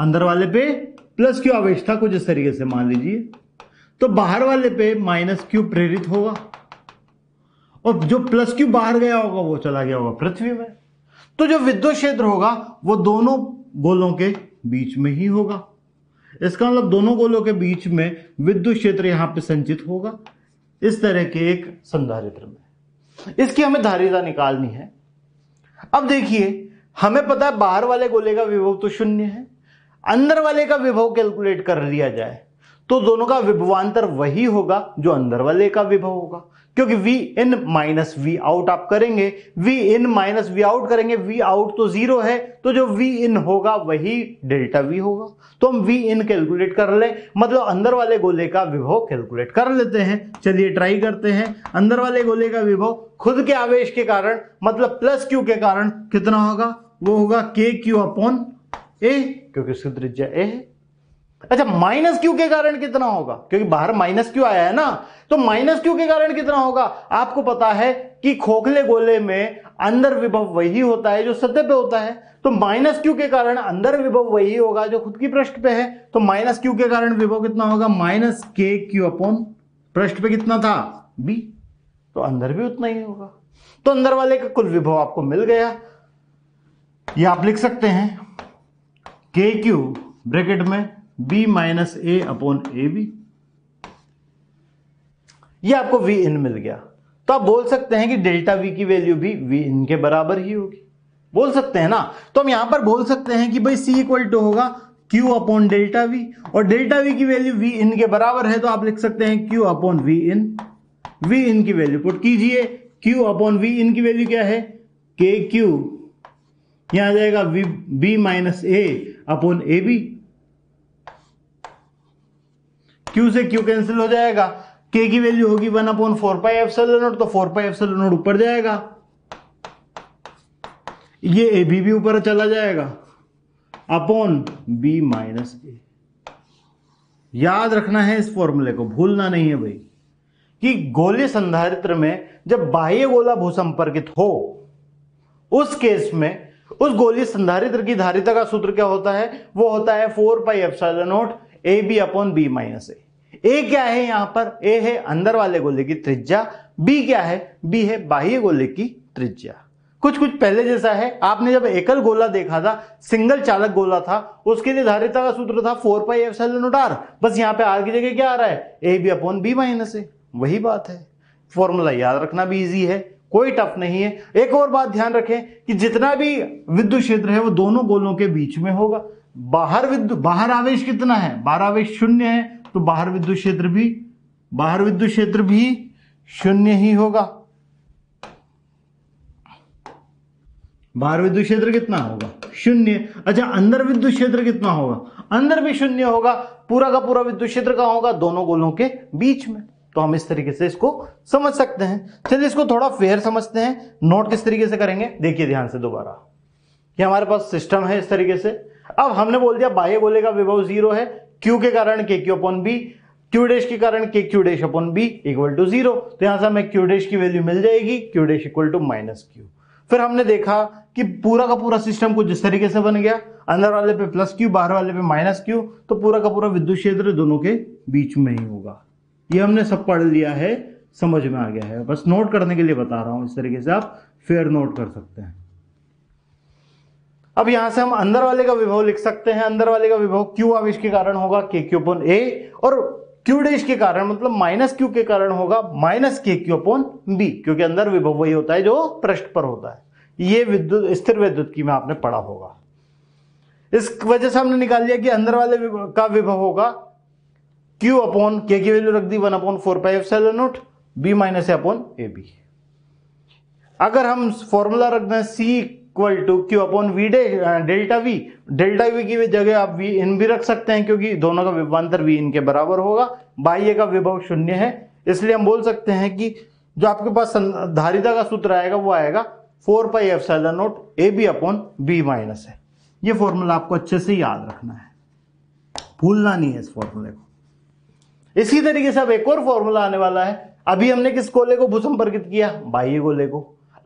अंदर वाले पे प्लस क्यू आवेश था कुछ इस तरीके से मान लीजिए तो बाहर वाले पे माइनस क्यू प्रेरित होगा और जो प्लस क्यू बाहर गया होगा वो चला गया होगा पृथ्वी में तो जो विद्युत क्षेत्र होगा वो दोनों गोलों के बीच में ही होगा इसका मतलब दोनों गोलों के बीच में विद्युत क्षेत्र यहां पे संचित होगा इस तरह के एक संधारित्र में इसकी हमें धारिता निकालनी है अब देखिए हमें पता है बाहर वाले गोले का विभव तो शून्य है अंदर वाले का विभव कैलकुलेट कर लिया जाए तो दोनों का विभवांतर वही होगा जो अंदर वाले का विभव होगा क्योंकि V in minus V out आप करेंगे V in minus V out करेंगे वी आउट तो जीरो है तो जो वी इन होगा वही डेल्टा वी होगा तो हम वी इन कैलकुलेट कर ले मतलब अंदर वाले गोले का विभव कैलकुलेट कर लेते हैं चलिए ट्राई करते हैं अंदर वाले गोले का विभव खुद के आवेश के कारण मतलब प्लस क्यू के कारण कितना होगा वो होगा के क्यू अपॉन ए क्योंकि उसकी त्रिज्या ए है अच्छा माइनस क्यू के कारण कितना होगा क्योंकि बाहर माइनस क्यू आया है ना तो माइनस क्यू के कारण कितना होगा आपको पता है कि खोखले गोले में अंदर विभव वही होता है जो सतह पे होता है तो माइनस क्यू के कारण अंदर विभव वही होगा जो खुद की पृष्ठ पे है तो माइनस क्यू के कारण विभव कितना होगा माइनस के क्यू अपॉन पृष्ठ पे कितना था बी तो अंदर भी उतना ही होगा तो अंदर वाले का कुल विभव आपको मिल गया ये आप लिख सकते हैं के क्यू ब्रैकेट में B minus A upon A B यह आपको वी इन मिल गया तो आप बोल सकते हैं कि डेल्टा वी की वैल्यू भी वी इन के बराबर ही होगी बोल सकते हैं ना तो हम यहां पर बोल सकते हैं कि भाई सी इक्वल टू होगा क्यू अपॉन डेल्टा वी और डेल्टा वी की वैल्यू वी इन के बराबर है तो आप लिख सकते हैं Q upon V in V in की वैल्यू पुट कीजिए क्यू अपॉन वी इन की वैल्यू क्या है के क्यू यहां आ जाएगा V B minus A upon A B Q से क्यू कैंसिल हो जाएगा के की वैल्यू होगी one upon four pi epsilon naught तो फोर पाई एफसेल नोट ऊपर जाएगा ये ए बी भी ऊपर चला जाएगा अपॉन बी माइनस ए याद रखना है इस फॉर्मूले को भूलना नहीं है भाई कि गोले संधारित्र में जब बाह्य गोला भूसंपर्कित हो उस केस में उस गोली संधारित्र की धारिता का सूत्र क्या होता है वो होता है four pi F naught A B upon B minus A A क्या है यहां पर ए है अंदर वाले गोले की त्रिज्या बी क्या है बी है बाह्य गोले की त्रिज्या कुछ कुछ पहले जैसा है आपने जब एकल गोला देखा था सिंगल चालक गोला था उसके लिए धारिता का सूत्र था four pi epsilon R बस यहाँ पे आर की जगह क्या आ रहा है A B upon B minus A वही बात है फॉर्मूला याद रखना भी इजी है कोई टफ नहीं है एक और बात ध्यान रखें कि जितना भी विद्युत क्षेत्र है वो दोनों गोलों के बीच में होगा बाहर विद्युत बाहर आवेश कितना है बाहर आवेश शून्य है तो बाहर विद्युत क्षेत्र भी बाहर विद्युत क्षेत्र भी शून्य ही होगा बाहर विद्युत क्षेत्र कितना होगा शून्य अच्छा अंदर विद्युत क्षेत्र कितना होगा अंदर भी शून्य होगा पूरा का पूरा विद्युत क्षेत्र का होगा दोनों गोलों के बीच में तो हम इस तरीके से इसको समझ सकते हैं चलिए इसको थोड़ा फेयर समझते हैं नोट किस तरीके से करेंगे देखिए ध्यान से दोबारा कि हमारे पास सिस्टम है इस तरीके से अब हमने बोल दिया बाह्य गोले का विभव जीरो है क्यू के कारण के Q upon B Q dash के कारण के Q dash upon B equal to zero तो यहां से हमें क्यू डेश की वैल्यू मिल जाएगी Q dash equal to minus Q फिर हमने देखा कि पूरा का पूरा सिस्टम कुछ जिस तरीके से बन गया अंदर वाले पे प्लस क्यू बाहर वाले पे माइनस क्यू तो पूरा का पूरा विद्युत क्षेत्र दोनों के बीच में ही होगा ये हमने सब पढ़ लिया है समझ में आ गया है बस नोट करने के लिए बता रहा हूं इस तरीके से आप फेयर नोट कर सकते हैं अब यहां से हम अंदर वाले का विभव लिख सकते हैं अंदर वाले का विभव क्यू आवेश के कारण होगा के क्यू अपन ए और क्यू डैश के कारण मतलब माइनस क्यू के कारण होगा माइनस के क्यू बी क्योंकि अंदर विभव वही होता है जो पृष्ठ पर होता है ये विद्युत स्थिर विद्युत की में आपने पढ़ा होगा इस वजह से हमने निकाल लिया कि अंदर वाले का विभव होगा क्यू अपॉन के की वैल्यू रख दी one upon four five seven naught B minus upon A B अगर हम फॉर्मूला रख दें C equal to Q upon V डे डेल्टा वी डेल्टा वी की जगह आप वी इन भी रख सकते हैं क्योंकि दोनों का विभांतर वी के बराबर होगा बाह्य का विभव शून्य है इसलिए हम बोल सकते हैं कि जो आपके पास धारिता का सूत्र आएगा वो आएगा four pi epsilon naught A B upon B minus है ये फॉर्मूला आपको अच्छे से याद रखना है भूलना नहीं है इस फॉर्मूले को इसी तरीके से अब एक और फॉर्मूला आने वाला है अभी हमने किस कोले को भूसंपर्कित किया बाह्य गोले को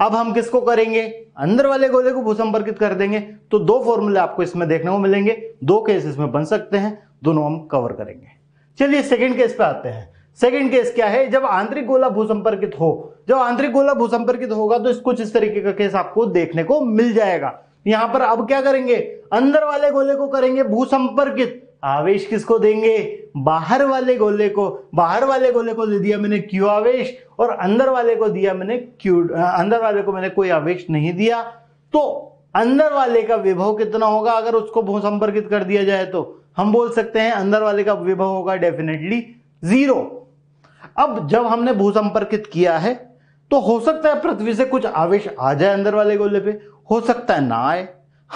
अब हम किसको करेंगे अंदर वाले गोले को भूसंपर्कित कर देंगे तो दो फॉर्मूले आपको इसमें देखने को मिलेंगे दो केस इसमें बन सकते हैं दोनों हम कवर करेंगे चलिए सेकेंड केस पे आते हैं सेकेंड केस क्या है जब आंतरिक गोला भूसंपर्कित हो जब आंतरिक गोला भूसंपर्कित होगा तो कुछ इस तरीके का केस आपको देखने को मिल जाएगा यहां पर अब क्या करेंगे अंदर वाले गोले को करेंगे भूसंपर्कित आवेश किसको देंगे बाहर वाले गोले को बाहर वाले गोले को दे दिया मैंने क्यू आवेश और अंदर वाले को दिया मैंने क्यू अंदर वाले को मैंने कोई आवेश नहीं दिया तो अंदर वाले का विभव कितना होगा अगर उसको संपर्कित कर दिया जाए तो हम बोल सकते हैं अंदर वाले का विभव होगा डेफिनेटली जीरो अब जब हमने भूसंपर्कित किया है तो हो सकता है पृथ्वी से कुछ आवेश आ जाए अंदर वाले गोले पे हो सकता है ना आए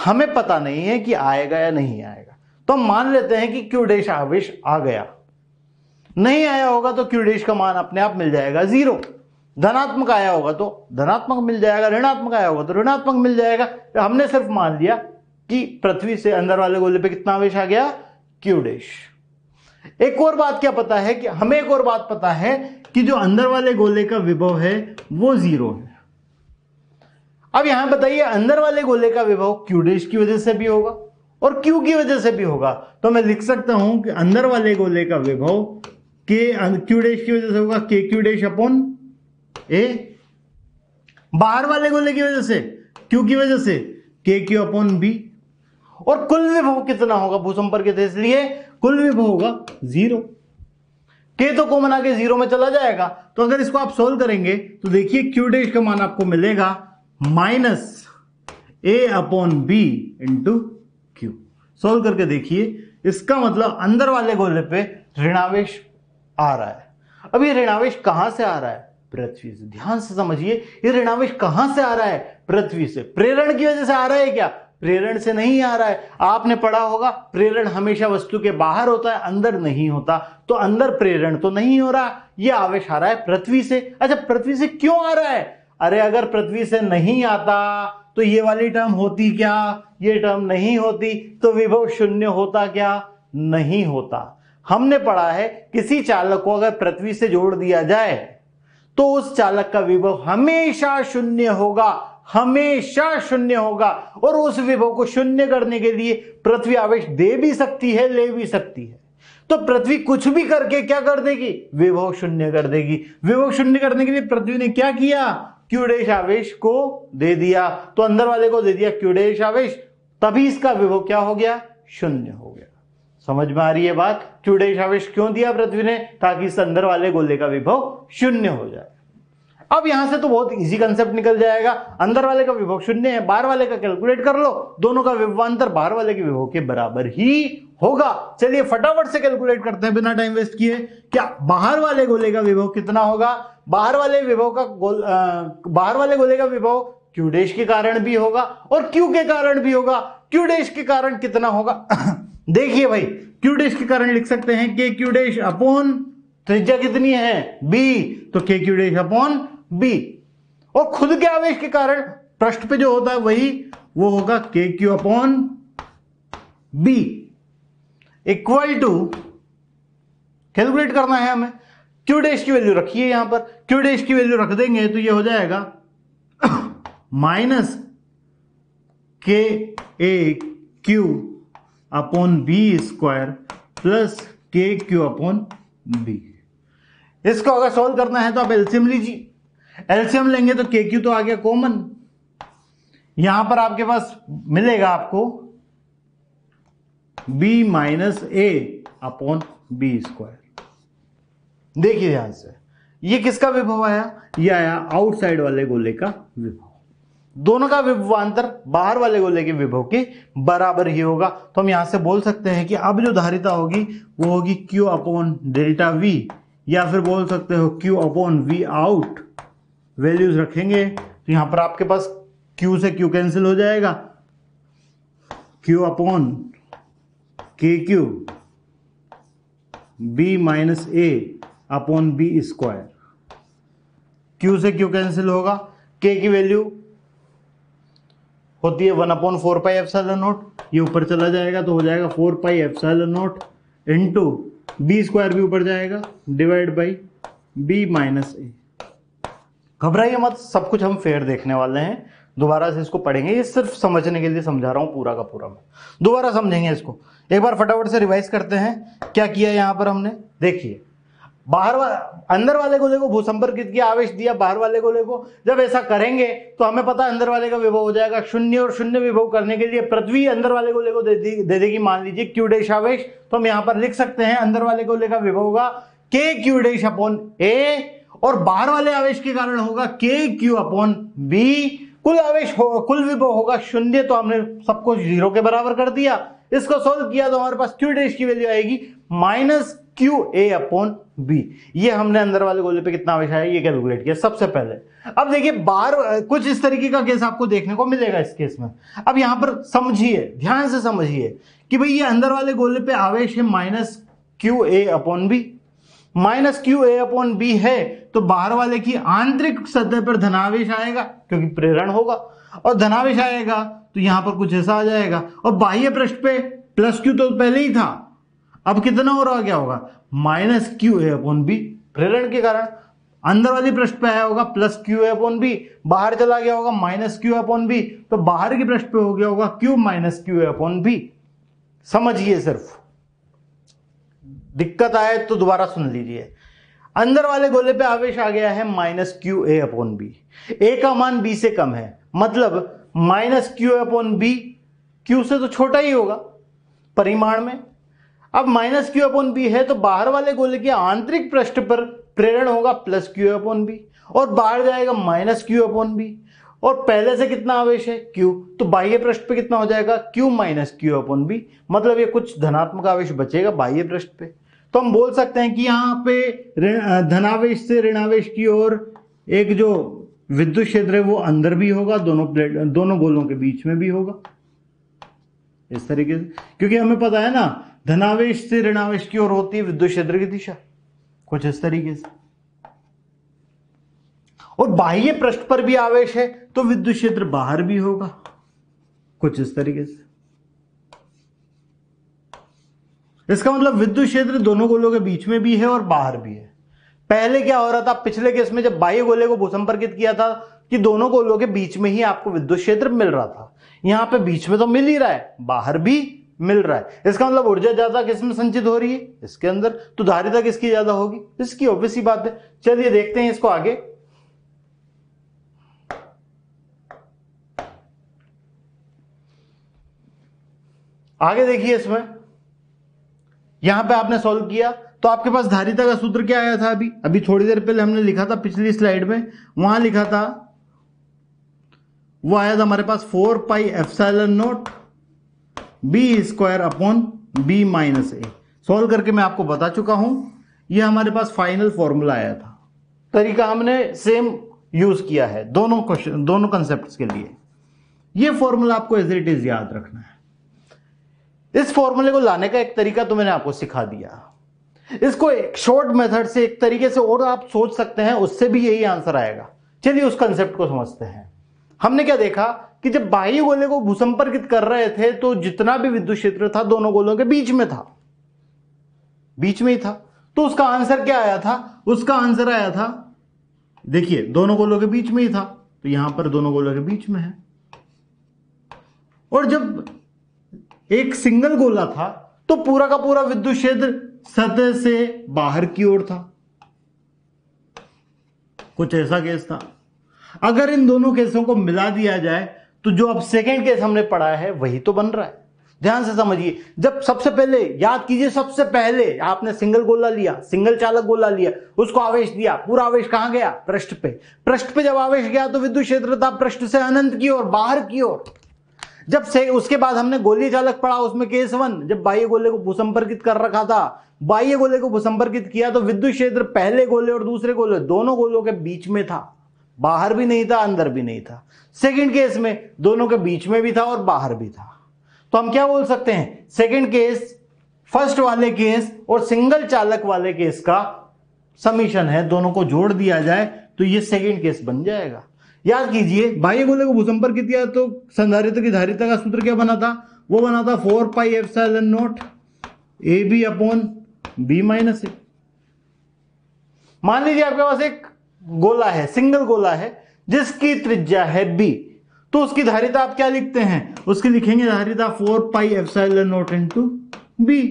हमें पता नहीं है कि आएगा या नहीं आएगा तो मान लेते हैं कि क्यू डेश आवेश आ गया नहीं आया होगा तो क्यू डेश का मान अपने आप मिल जाएगा जीरो धनात्मक आया होगा तो धनात्मक मिल जाएगा ऋणात्मक आया होगा तो ऋणात्मक मिल जाएगा तो हमने सिर्फ मान लिया कि पृथ्वी से अंदर वाले गोले पे कितना आवेश आ गया क्यू डेश एक और बात क्या पता है कि हमें एक और बात पता है कि जो अंदर वाले गोले का विभव है वो जीरो है अब यहां बताइए अंदर वाले गोले का विभव क्यूडेश की वजह से भी होगा और क्यू की वजह से भी होगा तो मैं लिख सकता हूं कि अंदर वाले गोले का विभव के क्यू डैश की वजह से होगा के क्यू डैश अपॉन ए बाहर वाले गोले की वजह से क्यू की वजह से के क्यू अपॉन बी और कुल विभव कितना होगा के है इसलिए कुल विभव होगा जीरो के तो को मना के जीरो में चला जाएगा तो अगर इसको आप सोल्व करेंगे तो देखिए क्यू डैश का मान आपको मिलेगा minus A upon B into solve करके देखिए इसका मतलब अंदर वाले गोले पे ऋणावेश आ रहा है अब ये ऋणावेश कहां से आ रहा है पृथ्वी से ध्यान से समझिए ये ऋणावेश कहां से आ रहा है पृथ्वी से प्रेरण की वजह से आ रहा है क्या प्रेरण से नहीं आ रहा है आपने पढ़ा होगा प्रेरण हमेशा वस्तु के बाहर होता है अंदर नहीं होता तो अंदर प्रेरण तो नहीं हो रहा यह आवेश आ रहा है पृथ्वी से अच्छा पृथ्वी से क्यों आ रहा है अरे अगर पृथ्वी से नहीं आता तो ये वाली टर्म होती क्या ये टर्म नहीं होती तो विभव शून्य होता क्या नहीं होता हमने पढ़ा है किसी चालक को अगर पृथ्वी से जोड़ दिया जाए तो उस चालक का विभव हमेशा शून्य होगा हमेशा शून्य होगा और उस विभव को शून्य करने के लिए पृथ्वी आवेश दे भी सकती है ले भी सकती है तो पृथ्वी कुछ भी करके क्या कर देगी विभव शून्य कर देगी विभव शून्य करने के लिए पृथ्वी ने क्या किया क्यूडेश आवेश को दे दिया तो अंदर वाले को दे दिया क्यूडेश आवेश तभी इसका विभव क्या हो गया शून्य हो गया समझ में आ रही है बात क्यूडेश आवेश क्यों दिया पृथ्वी ने ताकि इस अंदर वाले गोले का विभव शून्य हो जाए अब यहां से तो बहुत इजी कंसेप्ट निकल जाएगा अंदर वाले का विभव शून्य है बाहर वाले का कैलकुलेट कर लो दोनों का विभवांतर बाहर वाले के विभव के बराबर ही होगा चलिए फटाफट से कैलकुलेट करते हैं बिना टाइम वेस्ट किए क्या बाहर वाले गोले का विभव कितना होगा बाहर वाले विभव का गोल आ, बाहर वाले गोले का विभव क्यू डेश के कारण भी होगा और क्यू के कारण भी होगा क्यू डेश के कारण कितना होगा देखिए भाई क्यू डेश के कारण लिख सकते हैं के क्यू डेश अपोन त्रिज्या कितनी है बी तो के क्यू डेश अपोन बी और खुद के आवेश के कारण पृष्ठ पे जो होता है वही वो होगा K Q upon B equal to calculate करना है हमें क्यू डैश की वैल्यू रखिए यहां पर क्यू डैश की वैल्यू रख देंगे तो ये हो जाएगा minus K A Q upon B square plus K Q upon B इसको अगर सॉल्व करना है तो आप एल्सियम लीजिए एल्सियम लेंगे तो के क्यू तो आ गया कॉमन यहां पर आपके पास मिलेगा आपको B minus A upon B square देखिए ध्यान से ये किसका विभव आया ये आया आउटसाइड वाले गोले का विभव दोनों का विभवांतर बाहर वाले गोले के विभव के बराबर ही होगा तो हम यहां से बोल सकते हैं कि अब जो धारिता होगी वो होगी Q अपॉन डेल्टा V या फिर बोल सकते हो Q upon V out values रखेंगे तो यहां पर आपके पास Q से Q कैंसिल हो जाएगा Q upon K Q B minus A upon B square Q से क्यू कैंसिल होगा के की वैल्यू होती है one upon four pi epsilon naught ये ऊपर चला जाएगा तो हो जाएगा four pi epsilon naught into B square भी ऊपर जाएगा डिवाइड बाई बी माइनस ए घबराइए मत सब कुछ हम फेयर देखने वाले हैं दोबारा से इसको पढ़ेंगे ये सिर्फ समझने के लिए समझा रहा हूँ पूरा का पूरा मैं दोबारा समझेंगे इसको एक बार फटाफट से रिवाइज करते हैं क्या किया यहाँ पर हमने देखिए बाहर वा, अंदर वाले को देखो भूसंपर्कित किया आवेश दिया बाहर वाले को देखो जब ऐसा करेंगे तो हमें पता अंदर वाले का विभव हो जाएगा शून्य और शून्य विभव करने के लिए पृथ्वी अंदर वाले को लेको दे देगी दे मान लीजिए क्यूडेश आवेश तो हम यहां पर लिख सकते हैं अंदर वाले को लेकर विभव होगा के क्यूडेश अपॉन ए और बाहर वाले आवेश के कारण होगा के क्यू अपॉन बी कुल आवेश हो, कुल विभव होगा शून्य तो हमने सबको जीरो के बराबर कर दिया इसको सोल्व किया तो हमारे पास क्यू डैश की वैल्यू आएगी minus Q A upon B ये हमने अंदर वाले गोले पे कितना आवेश आया ये कैलकुलेट किया सबसे पहले अब देखिए बार कुछ इस तरीके का केस आपको देखने को मिलेगा इस केस में अब यहां पर समझिए ध्यान से समझिए कि भाई ये अंदर वाले गोले पे आवेश है minus Q A upon B minus Q A upon B है तो बाहर वाले की आंतरिक सतह पर धनावेश आएगा क्योंकि प्रेरण होगा और धनावेश आएगा तो यहां पर कुछ ऐसा आ जाएगा और बाह्य पृष्ठ पे प्लस क्यू तो पहले ही था अब कितना हो रहा गया होगा minus Q A upon B प्रेरण के कारण अंदर वाली पृष्ठ पे आया होगा plus Q A upon B बाहर चला गया होगा माइनस क्यू अपॉन बी तो बाहर के पृष्ठ पे हो गया होगा Q minus Q A upon B समझिए सिर्फ दिक्कत आए तो दोबारा सुन लीजिए अंदर वाले गोले पे आवेश आ गया है minus Q A upon B A का मान बी से कम है मतलब minus Q A upon B Q से तो छोटा ही होगा परिमाण में अब माइनस क्यू अपॉन बी है तो बाहर वाले गोले के आंतरिक पृष्ठ पर प्रेरण होगा प्लस क्यू अपॉन बी और बाहर जाएगा माइनस क्यू अपॉन बी और पहले से कितना आवेश है Q तो बाह्य पृष्ठ पे कितना हो जाएगा Q minus Q upon B मतलब ये कुछ धनात्मक आवेश बचेगा बाह्य पृष्ठ पे तो हम बोल सकते हैं कि यहाँ पे धनावेश से ऋणावेश की ओर एक जो विद्युत क्षेत्र है वो अंदर भी होगा दोनों प्लेट दोनों गोलों के बीच में भी होगा इस तरीके से क्योंकि हमें पता है ना धनावेश से ऋणावेश की ओर होती है विद्युत क्षेत्र की दिशा कुछ इस तरीके से और बाह्य पृष्ठ पर भी आवेश है तो विद्युत क्षेत्र बाहर भी होगा कुछ इस तरीके से इसका मतलब विद्युत क्षेत्र दोनों गोलों के बीच में भी है और बाहर भी है पहले क्या हो रहा था पिछले केस में जब बाह्य गोले को भूसंपर्कित किया था कि दोनों गोलों के बीच में ही आपको विद्युत क्षेत्र मिल रहा था यहां पे बीच में तो मिल ही रहा है बाहर भी मिल रहा है इसका मतलब ऊर्जा ज्यादा किसमें संचित हो रही है इसके अंदर तो धारिता किसकी ज्यादा होगी इसकी ऑब्वियस ही बात है चलिए देखते हैं इसको आगे आगे देखिए इसमें यहां पे आपने सॉल्व किया तो आपके पास धारिता का सूत्र क्या आया था अभी अभी थोड़ी देर पहले हमने लिखा था पिछली स्लाइड में वहां लिखा था वो आया था हमारे पास four pi epsilon naught B square upon B minus A solve करके मैं आपको बता चुका हूं यह हमारे पास फाइनल फॉर्मूला आया था तरीका हमने सेम यूज किया है दोनों क्वेश्चन दोनों कंसेप्ट के लिए यह फॉर्मूला आपको एज इट इज याद रखना है इस फॉर्मूले को लाने का एक तरीका तो मैंने आपको सिखा दिया इसको एक शॉर्ट मेथड से एक तरीके से और आप सोच सकते हैं उससे भी यही आंसर आएगा चलिए उस कंसेप्ट को समझते हैं हमने क्या देखा कि जब बाह्य गोले को भूसंपर्कित कर रहे थे तो जितना भी विद्युत क्षेत्र था दोनों गोलों के बीच में था बीच में ही था तो उसका आंसर क्या आया था उसका आंसर आया था देखिए दोनों गोलों के बीच में ही था तो यहां पर दोनों गोलों के बीच में है और जब एक सिंगल गोला था तो पूरा का पूरा विद्युत क्षेत्र सतह से बाहर की ओर था कुछ ऐसा केस था अगर इन दोनों केसों को मिला दिया जाए तो जो अब सेकेंड केस हमने पढ़ा है वही तो बन रहा है ध्यान से समझिए जब सबसे पहले याद कीजिए सबसे पहले आपने सिंगल गोला लिया सिंगल चालक गोला लिया उसको आवेश दिया पूरा आवेश कहां गया पृष्ठ पे पृष्ठ पे जब आवेश गया तो विद्युत क्षेत्र था पृष्ठ से अनंत की ओर बाहर की ओर जब से उसके बाद हमने गोली चालक पढ़ा उसमें केस वन जब बाह्य गोले को भूसंपर्कित कर रखा था बाह्य गोले को भूसंपर्कित किया तो विद्युत क्षेत्र पहले गोले और दूसरे गोले दोनों गोलों के बीच में था बाहर भी नहीं था अंदर भी नहीं था सेकेंड केस में दोनों के बीच में भी था और बाहर भी था तो हम क्या बोल सकते हैं सेकेंड केस फर्स्ट वाले केस और सिंगल चालक वाले केस का समीशन है दोनों को जोड़ दिया जाए तो ये सेकेंड केस बन जाएगा याद कीजिए बाह्य गोले को भूसंपर्क किया तो संधारित्र की धारिता का सूत्र क्या बना था वो बना था four pi F naught A B upon B minus A मान लीजिए आपके पास एक गोला है सिंगल गोला है जिसकी त्रिज्या है बी तो उसकी धारिता आप क्या लिखते हैं उसकी लिखेंगे धारिता four pi F naught into B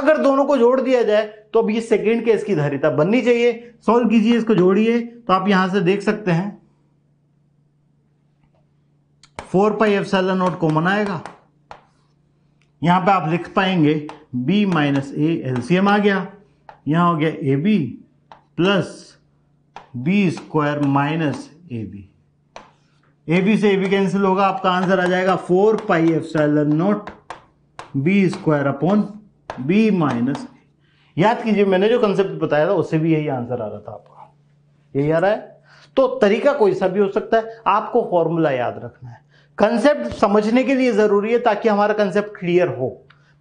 अगर दोनों को जोड़ दिया जाए तो अब ये सेकेंड केस की धारिता बननी चाहिए सॉल्व कीजिए इसको जोड़िए तो आप यहां से देख सकते हैं four pi epsilon naught common आएगा यहां पे आप लिख पाएंगे b माइनस ए एलसीएम आ गया यहां हो गया A B plus B square minus A B A B से ए बी कैंसिल होगा आपका आंसर आ जाएगा four pi epsilon naught B square upon B minus याद कीजिए मैंने जो कंसेप्ट बताया था उससे भी यही आंसर आ रहा था आपका यही आ रहा है तो तरीका कोई सा भी हो सकता है आपको फॉर्मूला याद रखना है कंसेप्ट समझने के लिए ज़रूरी है ताकि हमारा कंसेप्ट क्लियर हो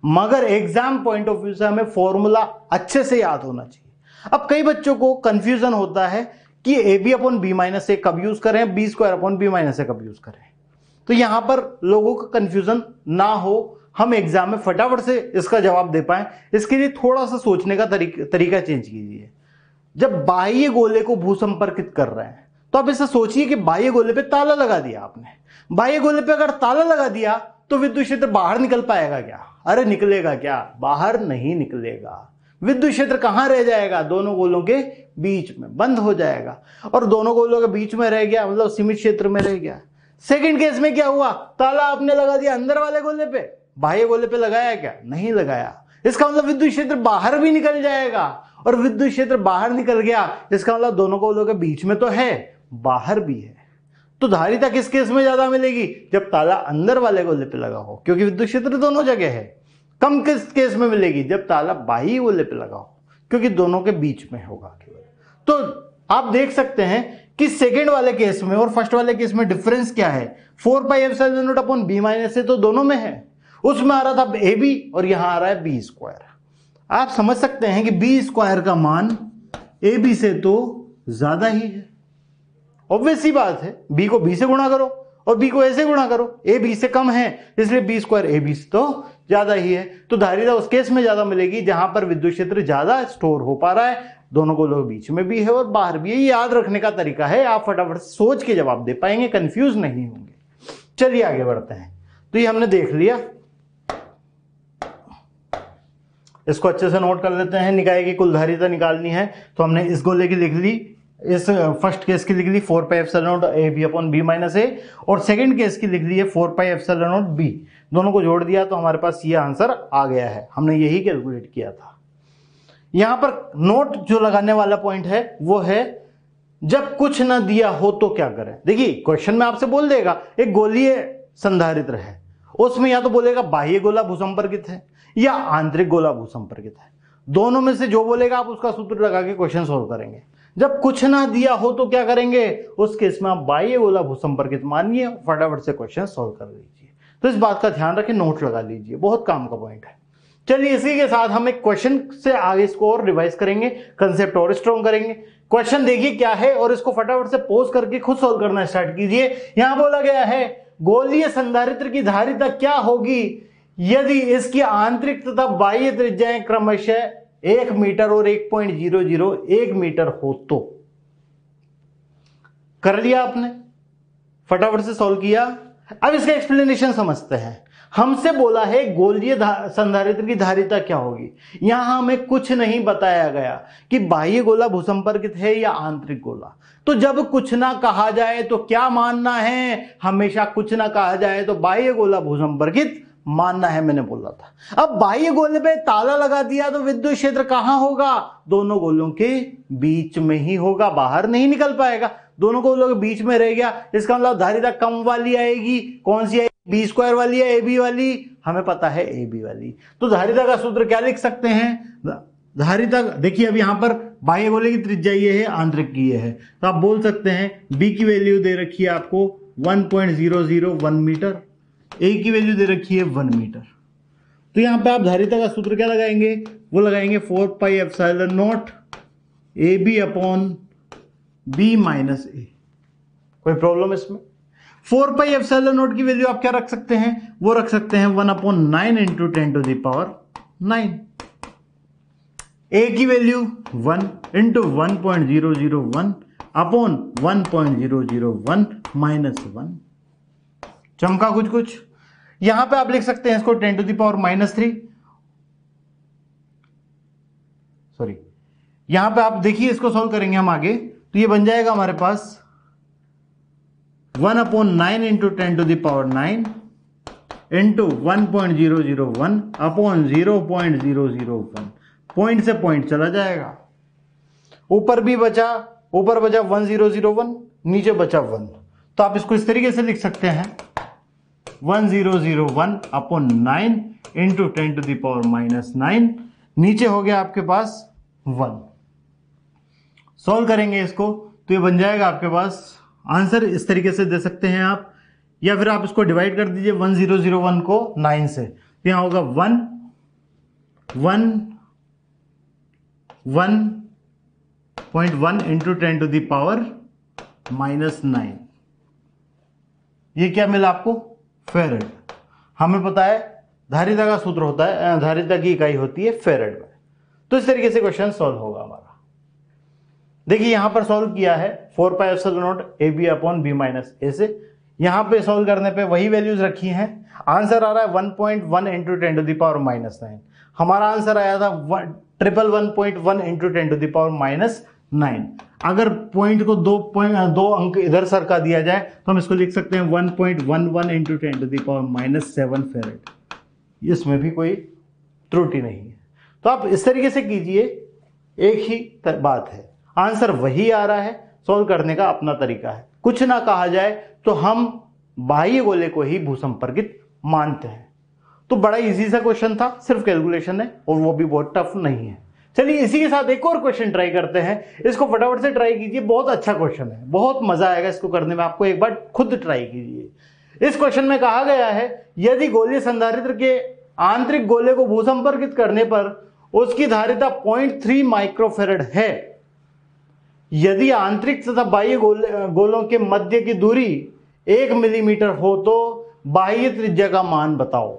मगर एग्जाम पॉइंट ऑफ व्यू से हमें फॉर्मूला अच्छे से याद होना चाहिए अब कई बच्चों को कन्फ्यूज़न होता है कि A B upon B minus A कब यूज़ करें B square upon B minus A कब यूज़ करें तो यहां पर लोगों का कंफ्यूजन ना हो हम एग्जाम में फटाफट से इसका जवाब दे पाए इसके लिए थोड़ा सा सोचने का तरीक, तरीका चेंज कीजिए जब बाह्य गोले को भूसंपर्कित कर रहे हैं तो आप ऐसा सोचिए कि बाह्य गोले पे ताला लगा दिया आपने बाह्य गोले पे अगर ताला लगा दिया तो विद्युत क्षेत्र बाहर निकल पाएगा क्या अरे निकलेगा क्या बाहर नहीं निकलेगा विद्युत क्षेत्र कहाँ रह जाएगा दोनों गोलों के बीच में बंद हो जाएगा और दोनों गोलों के बीच में रह गया मतलब सीमित क्षेत्र में रह गया सेकंड केस में क्या हुआ ताला आपने लगा दिया अंदर वाले गोले पे बाह्य गोले पे लगाया क्या नहीं लगाया इसका मतलब विद्युत क्षेत्र बाहर भी निकल जाएगा और विद्युत क्षेत्र बाहर निकल गया इसका मतलब दोनों गोलों के बीच में तो है बाहर भी है तो धारिता किस केस में ज्यादा मिलेगी जब ताला अंदर वाले को पे लगा हो क्योंकि विद्युत क्षेत्र तो दोनों जगह है कम किस केस में मिलेगी जब ताला बाही गोले पे लगा हो क्योंकि दोनों के बीच में होगा तो आप देख सकते हैं कि सेकेंड वाले केस में और फर्स्ट वाले केस में डिफरेंस क्या है four pi epsilon naught upon B minus A तो दोनों में है उसमें आ रहा था ए बी और यहां आ रहा है बी स्क्वायर आप समझ सकते हैं कि बी स्क्वायर का मान ए बी से तो ज्यादा ही है ऑब्वियस सी बात है बी को बी से गुणा करो और बी को ऐसे गुणा करो ए बी से कम है इसलिए बी स्क्वायर ए बी तो ज्यादा ही है तो धारिता उस केस में ज्यादा मिलेगी जहां पर विद्युत क्षेत्र ज्यादा स्टोर हो पा रहा है दोनों को लोग बीच में भी है और बाहर भी है ये याद रखने का तरीका है आप फटाफट सोच के जवाब दे पाएंगे कंफ्यूज नहीं होंगे चलिए आगे बढ़ते हैं तो ये हमने देख लिया इसको अच्छे से नोट कर लेते हैं निकाय की कुल धारिता निकालनी है तो हमने इस गोले की लिख ली इस फर्स्ट केस की लिख ली four pi F naught A B upon B minus A और सेकंड केस की लिख ली है four pi F naught B दोनों को जोड़ दिया तो हमारे पास ये आंसर आ गया है हमने यही कैलकुलेट किया था यहां पर नोट जो लगाने वाला पॉइंट है वो है जब कुछ ना दिया हो तो क्या करें देखिए क्वेश्चन में आपसे बोल देगा एक गोलीय संधारित्र है उसमें या तो बोलेगा बाह्य गोला भूसंपर्कित है या आंतरिक गोला भूसंपर्कित है दोनों में से जो बोलेगा आप उसका सूत्र लगा के क्वेश्चन सोल्व करेंगे जब कुछ ना दिया हो तो क्या करेंगे उस केस में आप बाह्य गोला भूसंपर्कित मानिए फटाफट से क्वेश्चन सॉल्व कर लीजिए तो इस बात का ध्यान रखें नोट लगा लीजिए बहुत काम का पॉइंट है चलिए इसी के साथ हम एक क्वेश्चन से आगे इसको और रिवाइज करेंगे कंसेप्ट और स्ट्रॉन्ग करेंगे क्वेश्चन देखिए क्या है और इसको फटाफट से पोज करके खुद सॉल्व करना स्टार्ट कीजिए यहां बोला गया है गोलीय संधारित्र की धारिता क्या होगी यदि इसकी आंतरिक तथा बाह्य त्रिज्याएं क्रमशः एक मीटर और एक पॉइंट जीरो जीरो एक मीटर हो तो कर लिया आपने फटाफट से सॉल्व किया अब इसका एक्सप्लेनेशन समझते हैं हमसे बोला है गोलीय संधारित्र की धारिता क्या होगी यहां हमें कुछ नहीं बताया गया कि बाह्य गोला भूसंपर्कित है या आंतरिक गोला तो जब कुछ ना कहा जाए तो क्या मानना है हमेशा कुछ ना कहा जाए तो बाह्य गोला भूसंपर्कित मानना है मैंने बोला था अब बाह्य गोल पे ताला लगा दिया तो विद्युत क्षेत्र कहां होगा दोनों गोलों के बीच में ही होगा बाहर नहीं निकल पाएगा दोनों गोलों के बीच में रह गया इसका मतलब धारिता कम वाली आएगी कौन सी आएगी बी स्क्वायर वाली है ए बी वाली हमें पता है ए बी वाली तो धारिता का सूत्र क्या लिख सकते हैं धारिता देखिए अब यहां पर बाह्य गोले की त्रिज्या ये है आंतरिक की ये है तो आप बोल सकते हैं बी की वैल्यू दे रखी है आपको 1.001 मीटर ए की वैल्यू दे रखी है वन मीटर तो यहां पे आप धारिता का सूत्र क्या लगाएंगे वो लगाएंगे four pi epsilon naught A B upon B minus A कोई प्रॉब्लम इसमें फोर पाई एफसेलर नोट की वैल्यू आप क्या रख सकते हैं वो रख सकते हैं one upon nine into ten to the power nine A की value one into one point zero zero one upon one point zero zero one minus one चमका कुछ कुछ यहां पे आप लिख सकते हैं इसको ten to the power minus three sorry यहां पे आप देखिए इसको सॉल्व करेंगे हम आगे तो ये बन जाएगा हमारे पास one upon nine into ten to the power nine into one point zero zero one upon zero point zero zero one point से पॉइंट चला जाएगा ऊपर भी बचा ऊपर बचा वन जीरो जीरो वन नीचे बचा वन तो आप इसको इस तरीके से लिख सकते हैं one zero zero one upon nine into ten to the power minus nine नीचे हो गया आपके पास वन सॉल्व करेंगे इसको तो ये बन जाएगा आपके पास आंसर इस तरीके से दे सकते हैं आप या फिर आप इसको डिवाइड कर दीजिए वन जीरो जीरो वन को नाइन से तो यहां होगा one one one point one into ten to the power minus nine ये क्या मिला आपको फेरेड हमें पता है धारिता का सूत्र होता है धारिता की इकाई होती है फेरेड में तो इस तरीके से क्वेश्चन सॉल्व होगा हमारा देखिए यहां पर सॉल्व किया है four pi F naught A B upon B minus A से यहां पे सॉल्व करने पे वही वैल्यूज रखी हैं आंसर आ रहा है one point one into ten to the power minus nine हमारा आंसर आया था triple one point one into ten to the power minus nine अगर पॉइंट को दो पॉइंट दो अंक इधर सर का दिया जाए तो हम इसको लिख सकते हैं one point one one into ten to the power minus seven farad इसमें भी कोई त्रुटि नहीं है तो आप इस तरीके से कीजिए एक ही बात है आंसर वही आ रहा है सॉल्व करने का अपना तरीका है कुछ ना कहा जाए तो हम बाह्य गोले को ही भूसंपर्कित मानते हैं तो बड़ा इजी सा क्वेश्चन था सिर्फ कैलकुलेशन है और वो भी बहुत टफ नहीं है चलिए इसी के साथ एक और क्वेश्चन ट्राई करते हैं इसको फटाफट से ट्राई कीजिए बहुत अच्छा क्वेश्चन है बहुत मजा आएगा इसको करने में आपको एक बार खुद ट्राई कीजिए इस क्वेश्चन में कहा गया है यदि गोले संधारित्र के आंतरिक गोले को भूसंपर्कित करने पर उसकी धारिता पॉइंट थ्री माइक्रोफेरेड है यदि आंतरिक तथा बाह्य गोले गोलों के मध्य की दूरी एक मिलीमीटर हो तो बाह्य त्रिज्या का मान बताओ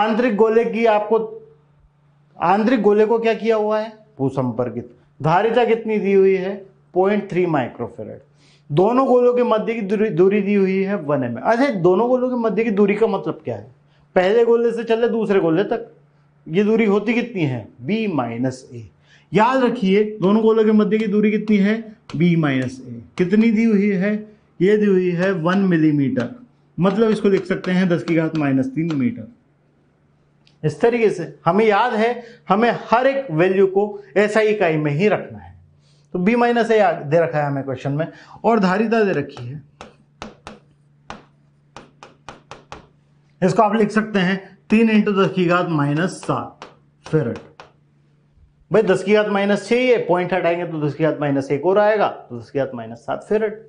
आंतरिक गोले की आपको आंतरिक गोले को क्या किया हुआ है भूसंपर्कित धारिता कितनी दी हुई है पॉइंट थ्री माइक्रोफेरेड दोनों गोलों के मध्य की दूरी, दूरी दी हुई है वन एम अच्छा दोनों गोलों के मध्य की दूरी का मतलब क्या है पहले गोले से चले दूसरे गोले तक ये दूरी होती कितनी है बी माइनस ए याद रखिए दोनों गोलों के मध्य की दूरी कितनी है बी माइनस ए कितनी दी हुई है ये दी हुई है वन मिलीमीटर मतलब इसको लिख सकते हैं दस की घात माइनस तीन मीटर इस तरीके से हमें याद है हमें हर एक वैल्यू को ऐसा इकाई में ही रखना है तो बी माइनस ए दे रखा है हमें क्वेश्चन में और धारिता दे रखी है इसको आप लिख सकते हैं तीन इंटू दस की घात माइनस सात फेरट भाई दस की घात माइनस छह पॉइंट हटाएंगे तो दस की घात माइनस एक और आएगा तो दस की घात माइनस सात फेरट